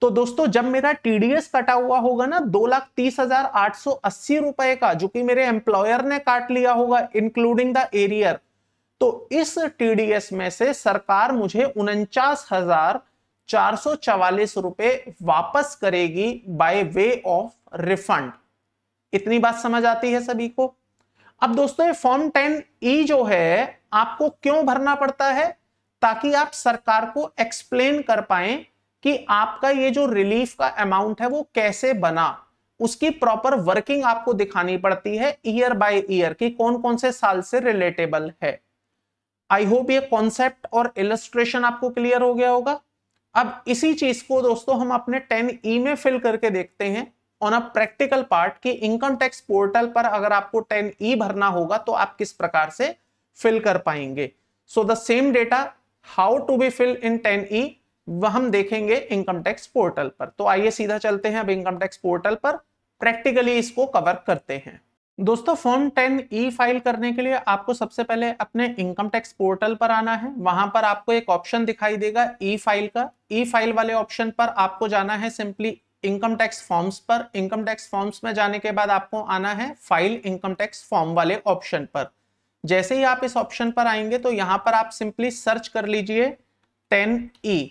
तो दोस्तों जब मेरा टीडीएस कटा हुआ होगा ना दो लाख तीस हजार आठ सौ अस्सी रुपए का जो कि मेरे एम्प्लॉयर ने काट लिया होगा इंक्लूडिंग द एरियर तो इस टीडीएस में से सरकार मुझे उनचास हजार चार सौ चवालीस रुपए वापस करेगी बाय वे ऑफ रिफंड इतनी बात समझ आती है सभी को अब दोस्तों ये फॉर्म टेन ई जो है आपको क्यों भरना पड़ता है ताकि आप सरकार को एक्सप्लेन कर पाए कि आपका ये जो रिलीफ का अमाउंट है वो कैसे बना उसकी प्रॉपर वर्किंग आपको दिखानी पड़ती है ईयर बाय ईयर कि कौन कौन से साल से रिलेटेबल है आई होप ये कॉन्सेप्ट और इलस्ट्रेशन आपको क्लियर हो गया होगा अब इसी चीज को दोस्तों हम अपने टेन ई e में फिल करके देखते हैं ऑन अ प्रैक्टिकल पार्ट कि इनकम टैक्स पोर्टल पर अगर आपको टेन ई e भरना होगा तो आप किस प्रकार से फिल कर पाएंगे so the same data how to be fill in ten E वह हम देखेंगे इनकम टैक्स पोर्टल पर तो आइए सीधा चलते हैं अब इनकम टैक्स पोर्टल पर प्रैक्टिकली इसको कवर करते हैं दोस्तों फॉर्म टेन ई फाइल करने के लिए आपको सबसे पहले अपने इनकम टैक्स पोर्टल पर आना है वहां पर आपको एक ऑप्शन दिखाई देगा ई e फाइल का ई e फाइल वाले ऑप्शन पर आपको जाना है सिंपली इनकम टैक्स फॉर्म्स पर इनकम टैक्स फॉर्म्स में जाने के बाद आपको आना है फाइल इनकम टैक्स फॉर्म वाले ऑप्शन पर जैसे ही आप इस ऑप्शन पर आएंगे तो यहां पर आप सिंपली सर्च कर लीजिए टेन ई e।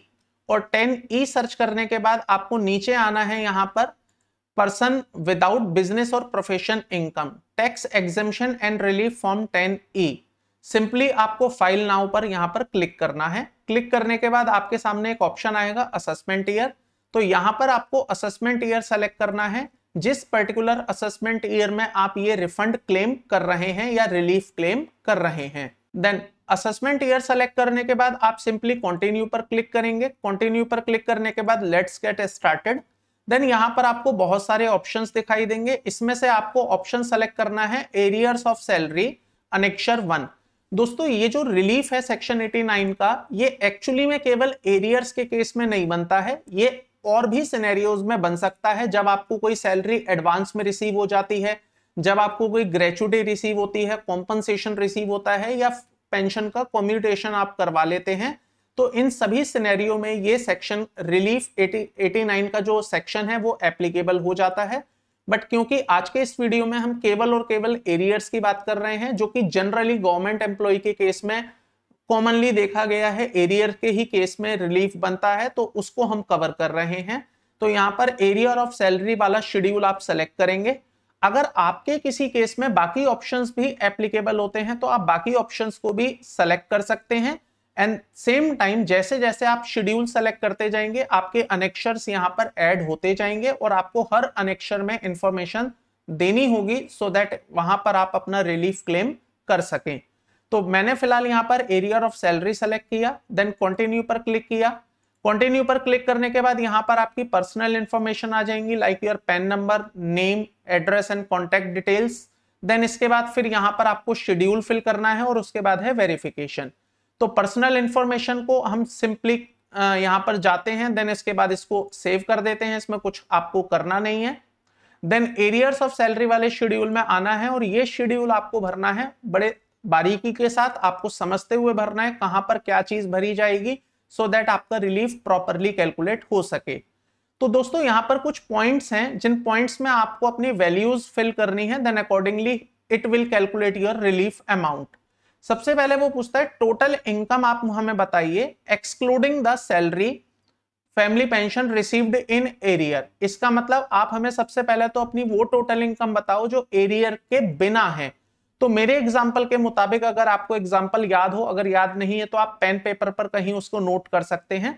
और ई सर्च करने के बाद आपको नीचे आना है यहां पर पर्सन विदाउट बिजनेस और profession income tax exemption and relief form E simply आपको फाइल नाउ पर यहां पर क्लिक करना है क्लिक करने के बाद आपके सामने एक ऑप्शन आएगा असेसमेंट ईयर तो यहां पर आपको असेसमेंट ईयर सेलेक्ट करना है जिस पर्टिकुलर असेसमेंट ईयर में आप ये रिफंड क्लेम कर रहे हैं या रिलीफ क्लेम कर रहे हैं देन असेसमेंट ईयर सेलेक्ट करने के बाद आप सिंपली कंटिन्यू पर क्लिक करेंगे कंटिन्यू पर क्लिक करने के बाद लेट्स गेट स्टार्टेड देन यहां पर आपको बहुत सारे ऑप्शंस दिखाई देंगे इसमें से आपको ऑप्शन सेलेक्ट करना है arrears of salary annexure one दोस्तों ये जो रिलीफ है सेक्शन 89 का ये एक्चुअली में केवल एरियर्स के केस में नहीं बनता है ये और भी सिनेरियोज में बन सकता है जब आपको कोई सैलरी एडवांस में रिसीव हो जाती है जब आपको कोई ग्रेचुटी रिसीव होती है कॉम्पनसेशन रिसीव होता है या पेंशन का कॉम्यूटेशन आप करवा लेते हैं तो इन सभी सिनेरियो में ये सेक्शन रिलीफ 80, 89 का जो सेक्शन है वो एप्लीकेबल हो जाता है बट क्योंकि आज के इस वीडियो में हम केवल और केवल एरियर्स की बात कर रहे हैं जो कि जनरली गवर्नमेंट एम्प्लॉय के केस में कॉमनली देखा गया है एरियर के ही केस में रिलीफ बनता है तो उसको हम कवर कर रहे हैं तो यहाँ पर एरियर ऑफ सैलरी वाला शेड्यूल आप सेलेक्ट करेंगे अगर आपके किसी केस में बाकी ऑप्शंस भी एप्लीकेबल होते हैं तो आप बाकी ऑप्शंस को भी सेलेक्ट कर सकते हैं एंड सेम टाइम जैसे जैसे आप शेड्यूल सेलेक्ट करते जाएंगे आपके अनेक्शर्स यहाँ पर ऐड होते जाएंगे और आपको हर अनेक्शर में इंफॉर्मेशन देनी होगी सो so दैट वहां पर आप अपना रिलीफ क्लेम कर सकें तो मैंने फिलहाल यहाँ पर एरिया ऑफ सैलरी सेलेक्ट किया देन कंटिन्यू पर क्लिक किया कंटिन्यू पर क्लिक करने के बाद यहाँ पर आपकी पर्सनल इन्फॉर्मेशन आ जाएंगी like your PAN number name address and contact details then इसके बाद फिर यहाँ पर आपको शेड्यूल फिल करना है और उसके बाद है वेरिफिकेशन तो पर्सनल इन्फॉर्मेशन को हम सिंपली यहाँ पर जाते हैं देन इसके बाद इसको सेव कर देते हैं इसमें कुछ आपको करना नहीं है देन एरियर्स ऑफ सैलरी वाले शेड्यूल में आना है और ये शेड्यूल आपको भरना है बड़े बारीकी के साथ आपको समझते हुए भरना है कहाँ पर क्या चीज़ भरी जाएगी सो दैट आपका रिलीफ प्रॉपरली कैलकुलेट हो सके तो दोस्तों यहां पर कुछ पॉइंट्स हैं जिन पॉइंट्स में आपको अपनी वैल्यूज फिल करनी है then accordingly it will calculate your relief amount सबसे पहले वो पूछता है टोटल इनकम आप हमें बताइए excluding the salary family pension received in arrear इसका मतलब आप हमें सबसे पहले तो अपनी वो टोटल इनकम बताओ जो एरियर के बिना है तो मेरे एग्जाम्पल के मुताबिक अगर आपको एग्जाम्पल याद हो अगर याद नहीं है तो आप पेन पेपर पर कहीं उसको नोट कर सकते हैं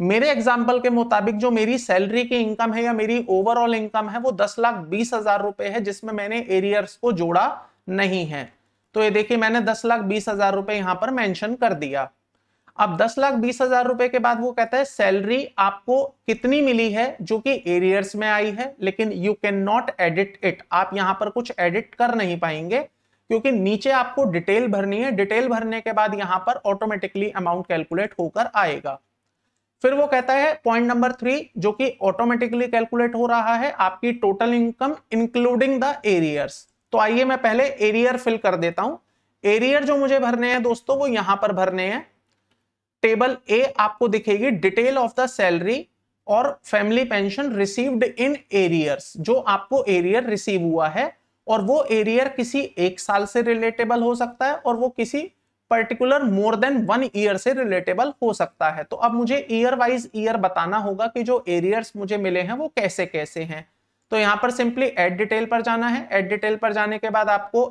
मेरे एग्जाम्पल के मुताबिक जो मेरी सैलरी की इनकम है या मेरी ओवरऑल इनकम है वो दस लाख बीस हजार रुपए है जिसमें मैंने एरियर्स को जोड़ा नहीं है तो ये देखिए मैंने दस लाख बीस हजार रुपए यहां पर मेंशन कर दिया अब दस लाख बीस हजार रुपए के बाद वो कहता है सैलरी आपको कितनी मिली है जो कि एरियर्स में आई है लेकिन you can not edit it आप यहां पर कुछ एडिट कर नहीं पाएंगे क्योंकि नीचे आपको डिटेल भरनी है डिटेल भरने के बाद यहां पर ऑटोमेटिकली अमाउंट कैलकुलेट होकर आएगा फिर वो कहता है पॉइंट नंबर थ्री जो कि ऑटोमेटिकली कैलकुलेट हो रहा है आपकी total income including the arrears तो आइए मैं पहले एरियर फिल कर देता हूं एरियर जो मुझे भरने हैं दोस्तों वो यहां पर भरने हैं टेबल ए आपको दिखेगी डिटेल ऑफ द सैलरी और family pension received in arrears जो आपको एरियर रिसीव हुआ है और वो एरियर किसी एक साल से रिलेटेबल हो सकता है और वो किसी particular more than one year से रिलेटेबल हो सकता है तो अब मुझे ईयर वाइज ईयर बताना होगा कि जो एरियर्स मुझे मिले हैं वो कैसे कैसे हैं तो यहाँ पर सिंपली एड डिटेल पर जाना है एड डिटेल पर जाने के बाद आपको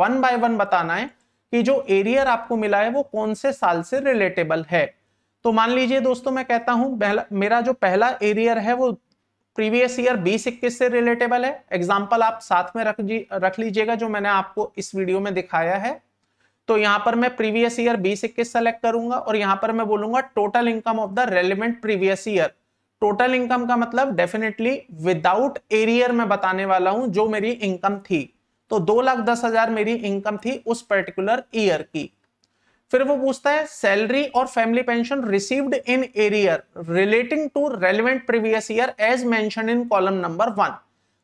वन बाय वन बताना है कि जो एरियर आपको मिला है वो कौन से साल से रिलेटेबल है तो मान लीजिए दोस्तों मैं कहता हूं मेरा जो पहला एरियर है वो प्रीवियस ईयर बीस इक्कीस से रिलेटेबल है एग्जाम्पल आप साथ में रख रख लीजिएगा जो मैंने आपको इस वीडियो में दिखाया है तो यहां पर मैं प्रीवियस ईयर बीस इक्कीस सेलेक्ट करूंगा और यहां पर मैं बोलूंगा total income of the relevant previous year total income का मतलब डेफिनेटली विदाउट एरियर में बताने वाला हूं जो मेरी इनकम थी तो दो लाख दस हजार मेरी इनकम थी उस पर्टिकुलर ईयर की फिर वो पूछता है सैलरी और family pension received in arrear relating to relevant previous year as mention in column number one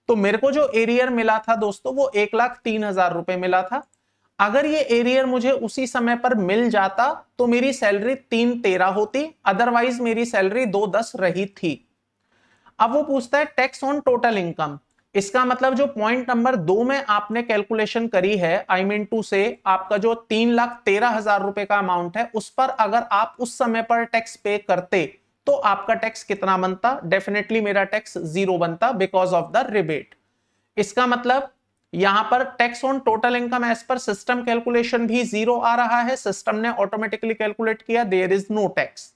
तो मेरे को जो एरियर मिला था दोस्तों वो एक लाख तीन हजार रुपए मिला था अगर ये एरियर मुझे उसी समय पर मिल जाता तो मेरी सैलरी तीन तेरह होती अदरवाइज मेरी सैलरी दो दस रही थी अब वो पूछता है टैक्स ऑन टोटल इनकम इसका मतलब जो पॉइंट नंबर दो में आपने कैलकुलेशन करी है आई मीन टू से आपका जो तीन लाख तेरह हजार रुपए का अमाउंट है उस पर अगर आप उस समय पर टैक्स पे करते तो आपका टैक्स कितना बनता डेफिनेटली मेरा टैक्स जीरो बनता बिकॉज ऑफ द रिबेट इसका मतलब यहां पर tax on total income as per system calculation भी जीरो आ रहा है सिस्टम ने ऑटोमेटिकली कैलकुलेट किया there is no tax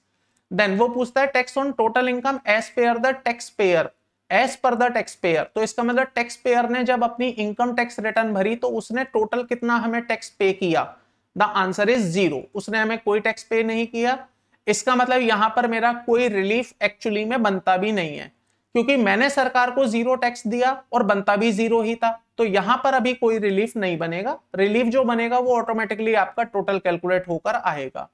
then वो पूछता है tax on total income as payer the tax payer as per the tax payer तो इसका मतलब टैक्स पेयर ने जब अपनी इनकम टैक्स रिटर्न भरी तो उसने टोटल कितना हमें टैक्स पे किया द आंसर इज जीरो उसने हमें कोई टैक्स पे नहीं किया इसका मतलब यहां पर मेरा कोई रिलीफ एक्चुअली में बनता भी नहीं है क्योंकि मैंने सरकार को जीरो टैक्स दिया और बनता भी जीरो ही था तो यहां पर अभी कोई रिलीफ नहीं बनेगा रिलीफ जो बनेगा वो ऑटोमेटिकली आपका टोटल कैलकुलेट होकर आएगा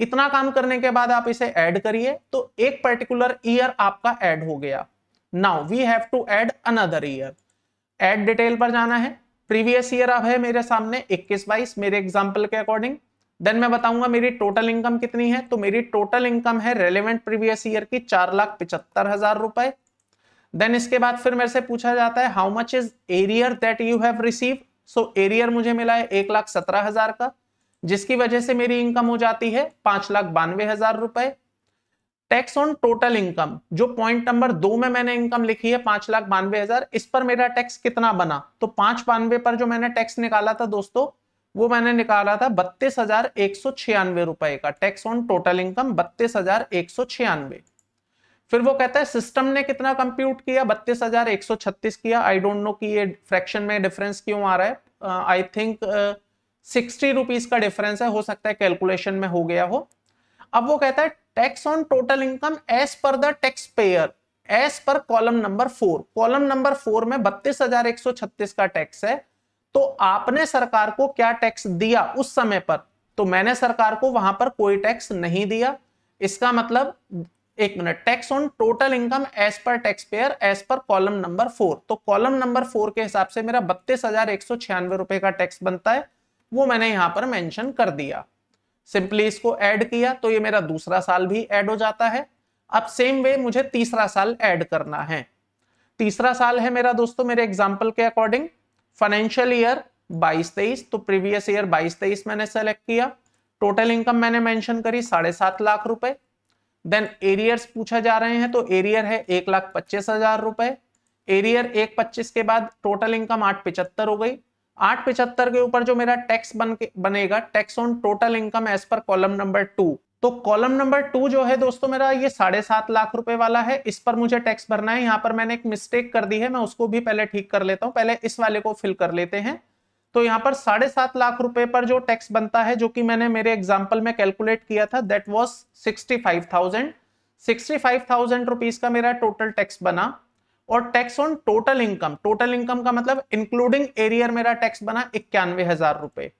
इतना काम करने के बाद आप इसे ऐड करिए तो एक पर्टिकुलर ईयर आपका ऐड हो गया now we have to add another year add detail पर जाना है प्रीवियस ईयर अब है मेरे सामने 21 बाईस मेरे एग्जाम्पल के अकॉर्डिंग देन मैं बताऊंगा मेरी टोटल इनकम कितनी है तो मेरी टोटल इनकम है रेलिवेंट प्रीवियस ईयर की चार लाख पिचहत्तर हजार रुपए देन इसके बाद फिर मेरे से पूछा जाता है how much is arrear that you have receive so arrear मुझे मिला है एक लाख सत्रह हजार का जिसकी वजह से मेरी इनकम हो जाती है पांच लाख बानवे हजार रुपए टैक्स ऑन टोटल इनकम जो पॉइंट नंबर दो में मैंने इनकम लिखी है पांच लाख बानवे हजार इस पर मेरा टैक्स कितना बना तो पांच बानवे पर जो मैंने टैक्स निकाला था दोस्तों वो मैंने निकाला था बत्तीस हजार एक सौ छियानवे रुपए का टैक्स ऑन टोटल इनकम बत्तीस हजार एक सौ छियानवे फिर वो कहता है सिस्टम ने कितना कंप्यूट किया बत्तीस हजार एक सौ छत्तीस किया आई डोंट नो कि ये फ्रैक्शन में डिफरेंस क्यों आ रहा है आई थिंक सिक्सटी रुपीज का डिफरेंस है हो सकता है कैलकुलेशन में हो गया हो अब वो कहता है tax on total income as per the tax payer as per column number four column number four में बत्तीस हजार एक सौ छत्तीस का टैक्स है तो आपने सरकार को क्या टैक्स दिया उस समय पर तो मैंने सरकार को वहां पर कोई टैक्स नहीं दिया इसका मतलब एक minute tax on total income as per tax payer as per column number four तो कॉलम नंबर फोर के हिसाब से मेरा बत्तीस हजार एक सौ छियानवे रुपए का टैक्स बनता है वो मैंने यहां पर मेंशन कर दिया सिंपली इसको ऐड किया तो ये मेरा दूसरा साल भी ऐड हो जाता है अब सेम वे मुझे तीसरा साल ऐड करना है तीसरा साल है मेरा दोस्तों मेरे एग्जाम्पल के अकॉर्डिंग फाइनेंशियल ईयर बाईस तेईस तो प्रीवियस ईयर बाईस तेईस मैंने सेलेक्ट किया टोटल इनकम मैंने मेंशन करी साढ़े सात लाख रुपए देन एरियर्स पूछा जा रहे हैं तो एरियर है एक लाख पच्चीस हजार रुपए एरियर एक पच्चीस के बाद टोटल इनकम आठ पिचहत्तर हो गई आठ पिछहत्तर के ऊपर जो मेरा टैक्स बन बनेगा tax on total income as per column number two तो कॉलम नंबर टू जो है दोस्तों मेरा ये साढ़े सात लाख रुपए वाला है इस पर मुझे टैक्स भरना है यहां पर मैंने एक मिस्टेक कर दी है मैं उसको भी पहले ठीक कर लेता हूं पहले इस वाले को फिल कर लेते हैं तो यहां पर साढ़े सात लाख रुपए पर जो टैक्स बनता है जो कि मैंने मेरे एग्जाम्पल में कैलकुलेट किया था that was sixty five thousand sixty five thousand rupees का मेरा टोटल टैक्स बना और tax on total income total income का मतलब इंक्लूडिंग एरियर मेरा टैक्स बना इक्यानवे हजार रुपए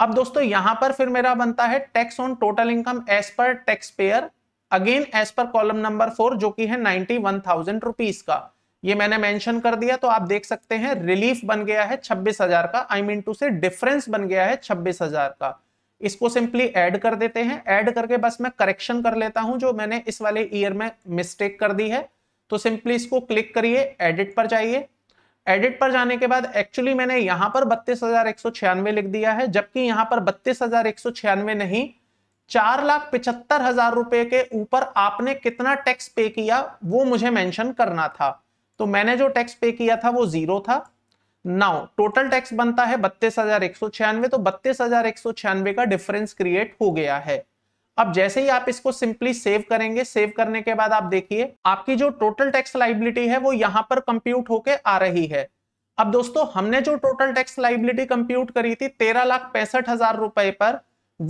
अब दोस्तों यहां पर फिर मेरा बनता है tax on total income as per tax payer again as per column number four जो कि है नाइनटी वन थाउजेंड रुपीज का ये मैंने मेंशन कर दिया तो आप देख सकते हैं रिलीफ बन गया है छब्बीस हजार का आई मीन टू से डिफरेंस बन गया है छब्बीस हजार का इसको सिंपली ऐड कर देते हैं ऐड करके बस मैं करेक्शन कर लेता हूं जो मैंने इस वाले ईयर में मिस्टेक कर दी है तो सिंपली इसको क्लिक करिए एडिट पर जाइए एडिट पर जाने के बाद एक्चुअली मैंने यहां पर बत्तीस हजार एक सौ छियानवे लिख दिया है जबकि यहां पर बत्तीस हजार एक सौ छियानवे नहीं चार लाख पिछहत्तर हजार रुपए के ऊपर आपने कितना टैक्स पे किया वो मुझे मेंशन करना था तो मैंने जो टैक्स पे किया था वो जीरो था नाउ टोटल टैक्स बनता है बत्तीस हजार एक सौ छियानवे तो बत्तीस हजार एक सौ छियानवे का डिफरेंस क्रिएट हो गया है अब जैसे ही आप इसको सिंपली सेव करेंगे सेव करने के बाद आप देखिए आपकी जो टोटल टैक्स लाइबिलिटी है वो यहां पर कंप्यूट होके आ रही है अब दोस्तों हमने जो टोटल टैक्स लाइबिलिटी कंप्यूट करी थी तेरह लाख पैंसठ हजार रुपए पर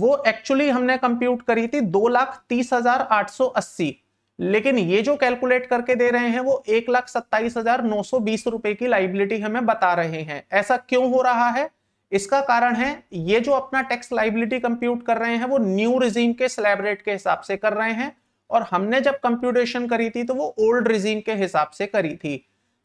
वो एक्चुअली हमने कंप्यूट करी थी दो लाख तीस हजार आठ सौ अस्सी लेकिन ये जो कैलकुलेट करके दे रहे हैं वो एक लाख सत्ताईस हजार नौ सौ बीस रुपए की लाइबिलिटी हमें बता रहे हैं ऐसा क्यों हो रहा है इसका कारण है ये जो अपना टैक्स लाइबिलिटी कंप्यूट कर रहे हैं वो न्यू रिजीम के स्लैब रेट के हिसाब से कर रहे हैं और हमने जब कंप्यूटेशन करी थी तो वो ओल्ड रिजीम के हिसाब से करी थी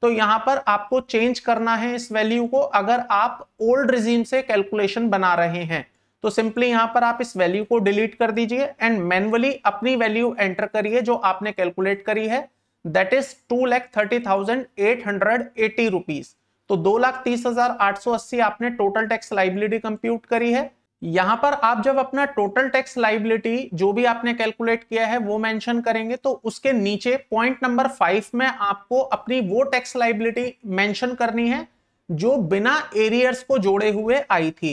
तो यहां पर आपको चेंज करना है इस वैल्यू को अगर आप ओल्ड रिजीम से कैलकुलेशन बना रहे हैं तो सिंपली यहां पर आप इस वैल्यू को डिलीट कर दीजिए एंड मैनुअली अपनी वैल्यू एंटर करिए जो आपने कैलकुलेट करी है that is two lakh thirty thousand eight hundred eighty rupees तो दो लाख तीस हजार आठ सौ अस्सी आपने टोटल टैक्स लाइबिलिटी कंप्यूट करी है यहां पर आप जब अपना टोटल टैक्स लाइबिलिटी जो भी आपने कैलकुलेट किया है वो मेंशन करेंगे तो उसके नीचे पॉइंट नंबर फाइव में आपको अपनी वो टैक्स लाइबिलिटी मेंशन करनी है जो बिना एरियर्स को जोड़े हुए आई थी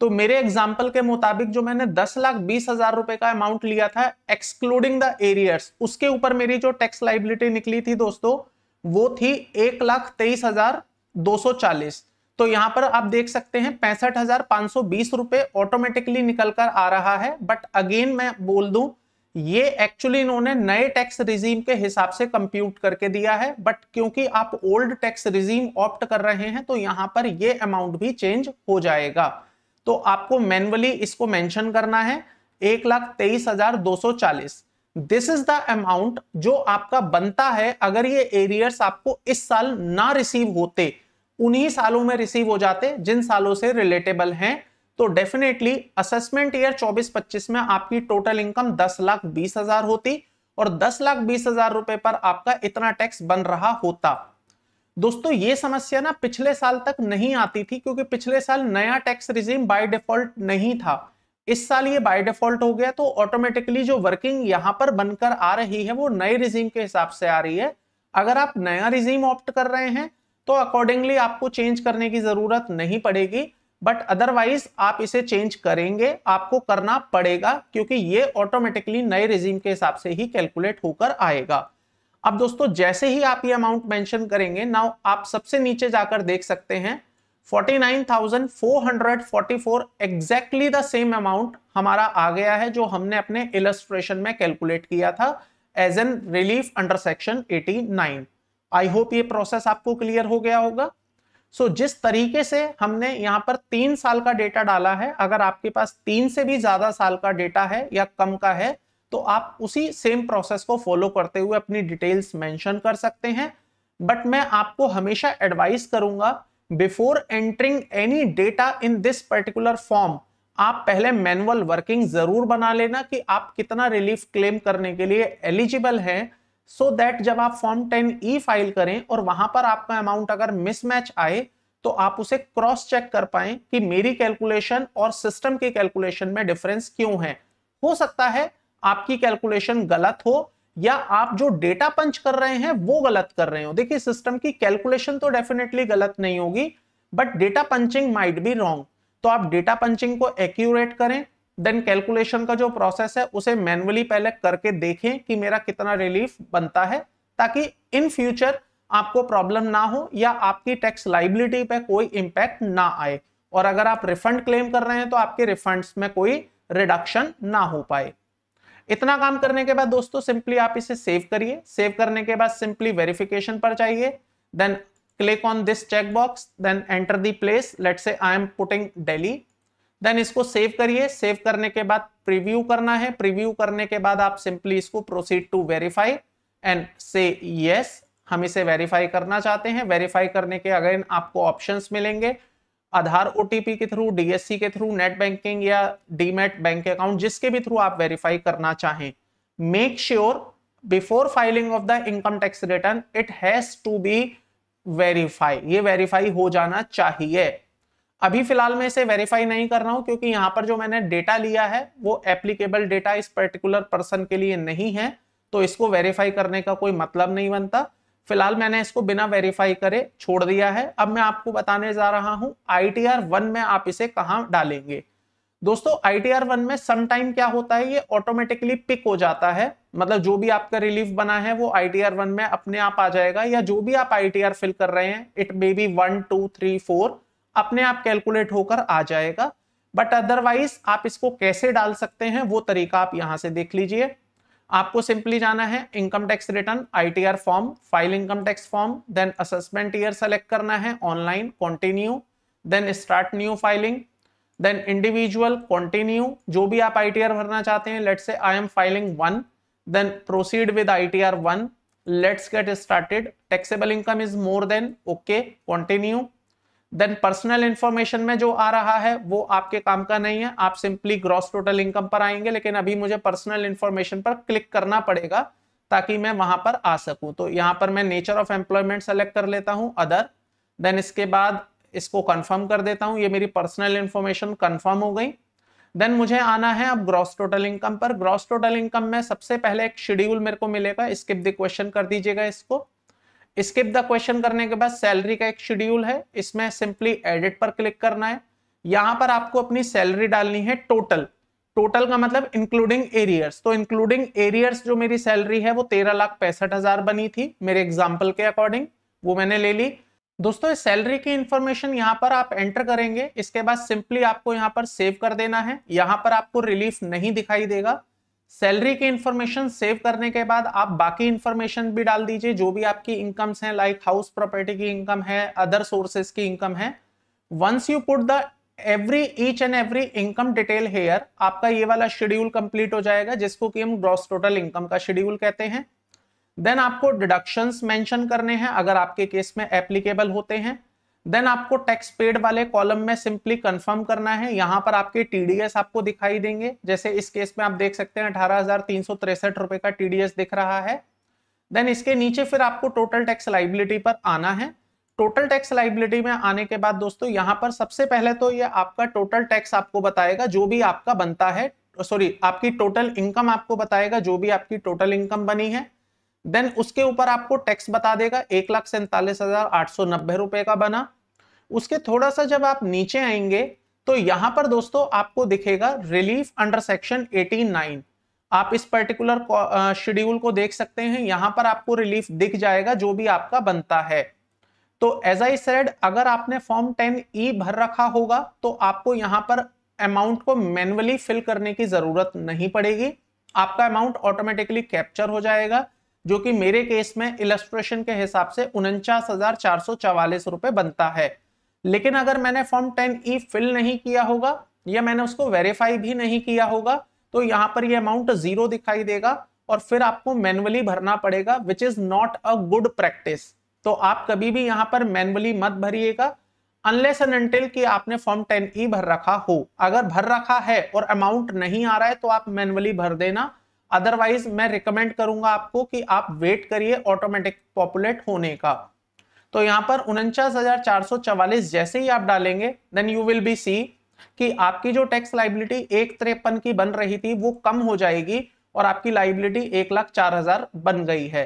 तो मेरे एग्जाम्पल के मुताबिक जो मैंने दस लाख बीस हजार रुपए का अमाउंट लिया था एक्सक्लूडिंग द एरियर्स उसके ऊपर मेरी जो टैक्स लाइबिलिटी निकली थी दोस्तों वो थी एक लाख तेईस हजार 240 तो यहां पर आप देख सकते हैं पैंसठ हजार पांच सौ बीस रुपए ऑटोमेटिकली निकल कर आ रहा है बट अगेन मैं बोल दूं ये एक्चुअली इन्होंने नए टैक्स रिजीम के हिसाब से कंप्यूट करके दिया है बट क्योंकि आप ओल्ड टैक्स रिजीम ऑप्ट कर रहे हैं तो यहां पर ये अमाउंट भी चेंज हो जाएगा तो आपको मैनुअली इसको मेंशन करना है एक लाख तेईस हजार दो सौ चालीस दिस इज द अमाउंट जो आपका बनता है अगर ये एरियर्स आपको इस साल ना रिसीव होते उन्हीं सालों में रिसीव हो जाते जिन सालों से रिलेटेबल हैं तो डेफिनेटली असेसमेंट ईयर 24-25 में आपकी टोटल इनकम दस लाख बीस हजार होती और दस लाख बीस हजार रुपए पर आपका इतना टैक्स बन रहा होता दोस्तों ये समस्या ना पिछले साल तक नहीं आती थी क्योंकि पिछले साल नया टैक्स रिजीम बाय डिफॉल्ट नहीं था इस साल ये बाय डिफॉल्ट हो गया तो ऑटोमेटिकली जो वर्किंग यहां पर बनकर आ रही है वो नए रिजीम के हिसाब से आ रही है अगर आप नया रिजीम ऑप्ट कर रहे हैं तो अकॉर्डिंगली आपको चेंज करने की जरूरत नहीं पड़ेगी बट अदरवाइज आप इसे चेंज करेंगे आपको करना पड़ेगा क्योंकि ये ऑटोमेटिकली नए रिजीम के हिसाब से ही कैलकुलेट होकर आएगा अब दोस्तों जैसे ही आप ये अमाउंट मेंशन करेंगे नाउ आप सबसे नीचे जाकर देख सकते हैं 49,444 एग्जैक्टली द सेम अमाउंट हमारा आ गया है जो हमने अपने इलस्ट्रेशन में कैलकुलेट किया था as an relief under section eighty I hope ये प्रोसेस आपको क्लियर हो गया होगा सो so, जिस तरीके से हमने यहाँ पर तीन साल का डेटा डाला है अगर आपके पास तीन से भी ज्यादा साल का डेटा है या कम का है तो आप उसी सेम प्रोसेस को फॉलो करते हुए अपनी डिटेल्स मेंशन कर सकते हैं बट मैं आपको हमेशा एडवाइस करूंगा before entering any data in this particular form आप पहले मैनुअल वर्किंग जरूर बना लेना कि आप कितना रिलीफ क्लेम करने के लिए एलिजिबल हैं सो so दैट जब आप फॉर्म टेन ई फाइल करें और वहां पर आपका अमाउंट अगर मिसमैच आए तो आप उसे क्रॉस चेक कर पाए कि मेरी कैलकुलेशन और सिस्टम के कैलकुलेशन में डिफरेंस क्यों है हो सकता है आपकी कैलकुलेशन गलत हो या आप जो डेटा पंच कर रहे हैं वो गलत कर रहे हो देखिए सिस्टम की कैलकुलेशन तो डेफिनेटली गलत नहीं होगी but data punching might be wrong तो आप डेटा पंचिंग को एक्यूरेट करें देन कैलकुलेशन का जो प्रोसेस है उसे मैनुअली पहले करके देखें कि मेरा कितना रिलीफ बनता है ताकि इन फ्यूचर आपको प्रॉब्लम ना हो या आपकी टैक्स लाइबिलिटी पे कोई इम्पैक्ट ना आए और अगर आप रिफंड क्लेम कर रहे हैं तो आपके रिफंड्स में कोई रिडक्शन ना हो पाए इतना काम करने के बाद दोस्तों सिंपली आप इसे सेव करिए सेव करने के बाद सिंपली वेरिफिकेशन पर जाइए then click on this checkbox then enter the place let say I am putting Delhi then इसको सेव करिए सेव करने के बाद प्रीव्यू करना है प्रीव्यू करने के बाद आप सिंपली इसको proceed to verify and say yes हम इसे वेरीफाई करना चाहते हैं वेरीफाई करने के अगेन आपको ऑप्शंस मिलेंगे आधार ओटीपी के थ्रू डीएससी के थ्रू नेट बैंकिंग या डीमेट बैंक अकाउंट जिसके भी थ्रू आप वेरीफाई करना चाहें make sure before filing of the income tax return it has to be verify ये वेरीफाई हो जाना चाहिए अभी फिलहाल मैं इसे वेरीफाई नहीं कर रहा हूं क्योंकि यहां पर जो मैंने डेटा लिया है वो एप्लीकेबल डेटा इस पर्टिकुलर पर्सन के लिए नहीं है तो इसको वेरीफाई करने का कोई मतलब नहीं बनता फिलहाल मैंने इसको बिना वेरीफाई करे छोड़ दिया है अब मैं आपको बताने जा रहा हूं आई टी में आप इसे कहाँ डालेंगे दोस्तों आई टी में समटाइम क्या होता है ये ऑटोमेटिकली पिक हो जाता है मतलब जो भी आपका रिलीफ बना है वो आई टी में अपने आप आ जाएगा या जो भी आप आई टी फिल कर रहे हैं it may be one two three four अपने आप कैलकुलेट होकर आ जाएगा बट अदरवाइज आप इसको कैसे डाल सकते हैं वो तरीका आप यहां से देख लीजिए आपको सिंपली जाना है income tax return ITR form file income tax form then assessment year select करना है online continue then start new filing then individual continue जो भी आप आई भरना चाहते हैं let say I am filing one then proceed with I T R one let's get started taxable income is more than okay continue then personal information में जो आ रहा है वो आपके काम का नहीं है आप सिंपली ग्रॉस टोटल इनकम पर आएंगे लेकिन अभी मुझे पर्सनल इंफॉर्मेशन पर क्लिक करना पड़ेगा ताकि मैं वहां पर आ सकूं तो यहाँ पर मैं नेचर ऑफ एम्प्लॉयमेंट सेलेक्ट कर लेता हूं अदर देन इसके बाद इसको कंफर्म कर देता हूं ये मेरी पर्सनल इंफॉर्मेशन कंफर्म हो गई देन मुझे आना है अब ग्रॉस टोटल इनकम पर ग्रॉस टोटल इनकम में सबसे पहले एक शेड्यूल मेरे को मिलेगा स्किप द क्वेश्चन कर दीजिएगा इसको स्किप द क्वेश्चन करने के बाद सैलरी का एक शेड्यूल है इसमें सिंपली एडिट पर क्लिक करना है यहां पर आपको अपनी सैलरी डालनी है टोटल टोटल का मतलब इंक्लूडिंग एरियर्स तो इंक्लूडिंग एरियर्स जो मेरी सैलरी है वो तेरह लाख पैंसठ हजार बनी थी मेरे एग्जाम्पल के अकॉर्डिंग वो मैंने ले ली दोस्तों इस सैलरी की इंफॉर्मेशन यहाँ पर आप एंटर करेंगे इसके बाद सिंपली आपको यहाँ पर सेव कर देना है यहाँ पर आपको रिलीफ नहीं दिखाई देगा सैलरी की इंफॉर्मेशन सेव करने के बाद आप बाकी इंफॉर्मेशन भी डाल दीजिए जो भी आपकी इनकम्स हैं लाइक हाउस प्रॉपर्टी की इनकम है अदर सोर्सेस की इनकम है once you put the every each and every income detail here आपका ये वाला शेड्यूल कंप्लीट हो जाएगा जिसको कि हम ग्रॉस टोटल इनकम का शेड्यूल कहते हैं देन आपको डिडक्शंस मेंशन करने हैं अगर आपके केस में एप्लीकेबल होते हैं देन आपको टैक्स पेड वाले कॉलम में सिंपली कंफर्म करना है यहां पर आपके टीडीएस आपको दिखाई देंगे जैसे इस केस में आप देख सकते हैं अठारह रुपए का टीडीएस दिख रहा है देन इसके नीचे फिर आपको टोटल टैक्स लाइबिलिटी पर आना है टोटल टैक्स लाइबिलिटी में आने के बाद दोस्तों यहां पर सबसे पहले तो ये आपका टोटल टैक्स आपको बताएगा जो भी आपका बनता है सॉरी आपकी टोटल इनकम आपको बताएगा जो भी आपकी टोटल इनकम बनी है देन उसके ऊपर आपको टैक्स बता देगा एक लाख सैंतालीस हजार आठ सौ नब्बे रुपए का बना उसके थोड़ा सा जब आप नीचे आएंगे तो यहां पर दोस्तों आपको दिखेगा रिलीफ अंडर सेक्शन 189 आप इस पर्टिकुलर शेड्यूल को देख सकते हैं यहां पर आपको रिलीफ दिख जाएगा जो भी आपका बनता है तो एज आई सेड अगर आपने फॉर्म 10 ई भर रखा होगा तो आपको यहां पर अमाउंट को मैनुअली फिल करने की जरूरत नहीं पड़ेगी आपका अमाउंट ऑटोमेटिकली कैप्चर हो जाएगा जो कि मेरे केस में इलेस्ट्रेशन के हिसाब से उनचास रुपए बनता है लेकिन अगर मैंने फॉर्म टेन ई फिल नहीं किया होगा या मैंने उसको वेरीफाई भी नहीं किया होगा तो यहाँ पर यह अमाउंट जीरो दिखाई देगा और फिर आपको मैनुअली भरना पड़ेगा which is not a good practice तो आप कभी भी यहां पर मैनुअली मत भरिएगा अनलेस एन एंटिल की आपने फॉर्म टेन ई भर रखा हो अगर भर रखा है और अमाउंट नहीं आ रहा है तो आप मैनुअली भर देना अदरवाइज मैं रिकमेंड करूंगा आपको कि आप वेट करिए ऑटोमेटिक पॉपुलेट होने का तो यहाँ पर उनचास जैसे ही आप डालेंगे then you will be see कि आपकी जो टैक्स लाइबिलिटी एक तिरपन की बन रही थी वो कम हो जाएगी और आपकी लाइबिलिटी एक लाख चार हजार बन गई है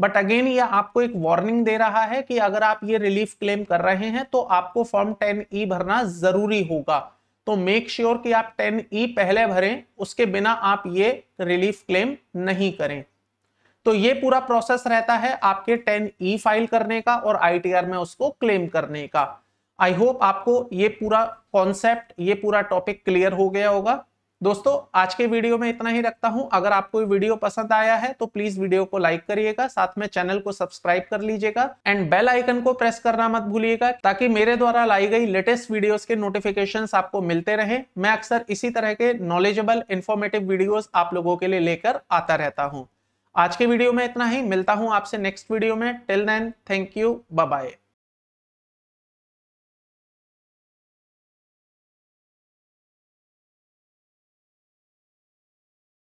बट अगेन ये आपको एक वार्निंग दे रहा है कि अगर आप ये रिलीफ क्लेम कर रहे हैं तो आपको फॉर्म टेन ई भरना जरूरी होगा तो मेक श्योर sure कि आप टेन ई e पहले भरें उसके बिना आप ये रिलीफ क्लेम नहीं करें तो ये पूरा प्रोसेस रहता है आपके टेन ई फाइल करने का और आईटीआर में उसको क्लेम करने का आई होप आपको ये पूरा कॉन्सेप्ट ये पूरा टॉपिक क्लियर हो गया होगा दोस्तों आज के वीडियो में इतना ही रखता हूं अगर आपको ये वीडियो पसंद आया है तो प्लीज वीडियो को लाइक करिएगा साथ में चैनल को सब्सक्राइब कर लीजिएगा एंड बेल आइकन को प्रेस करना मत भूलिएगा ताकि मेरे द्वारा लाई गई लेटेस्ट वीडियोस के नोटिफिकेशन आपको मिलते रहे मैं अक्सर इसी तरह के नॉलेजेबल इन्फॉर्मेटिव वीडियोज आप लोगों के लिए लेकर आता रहता हूँ आज के वीडियो में इतना ही मिलता हूं आपसे नेक्स्ट वीडियो में till then thank you bye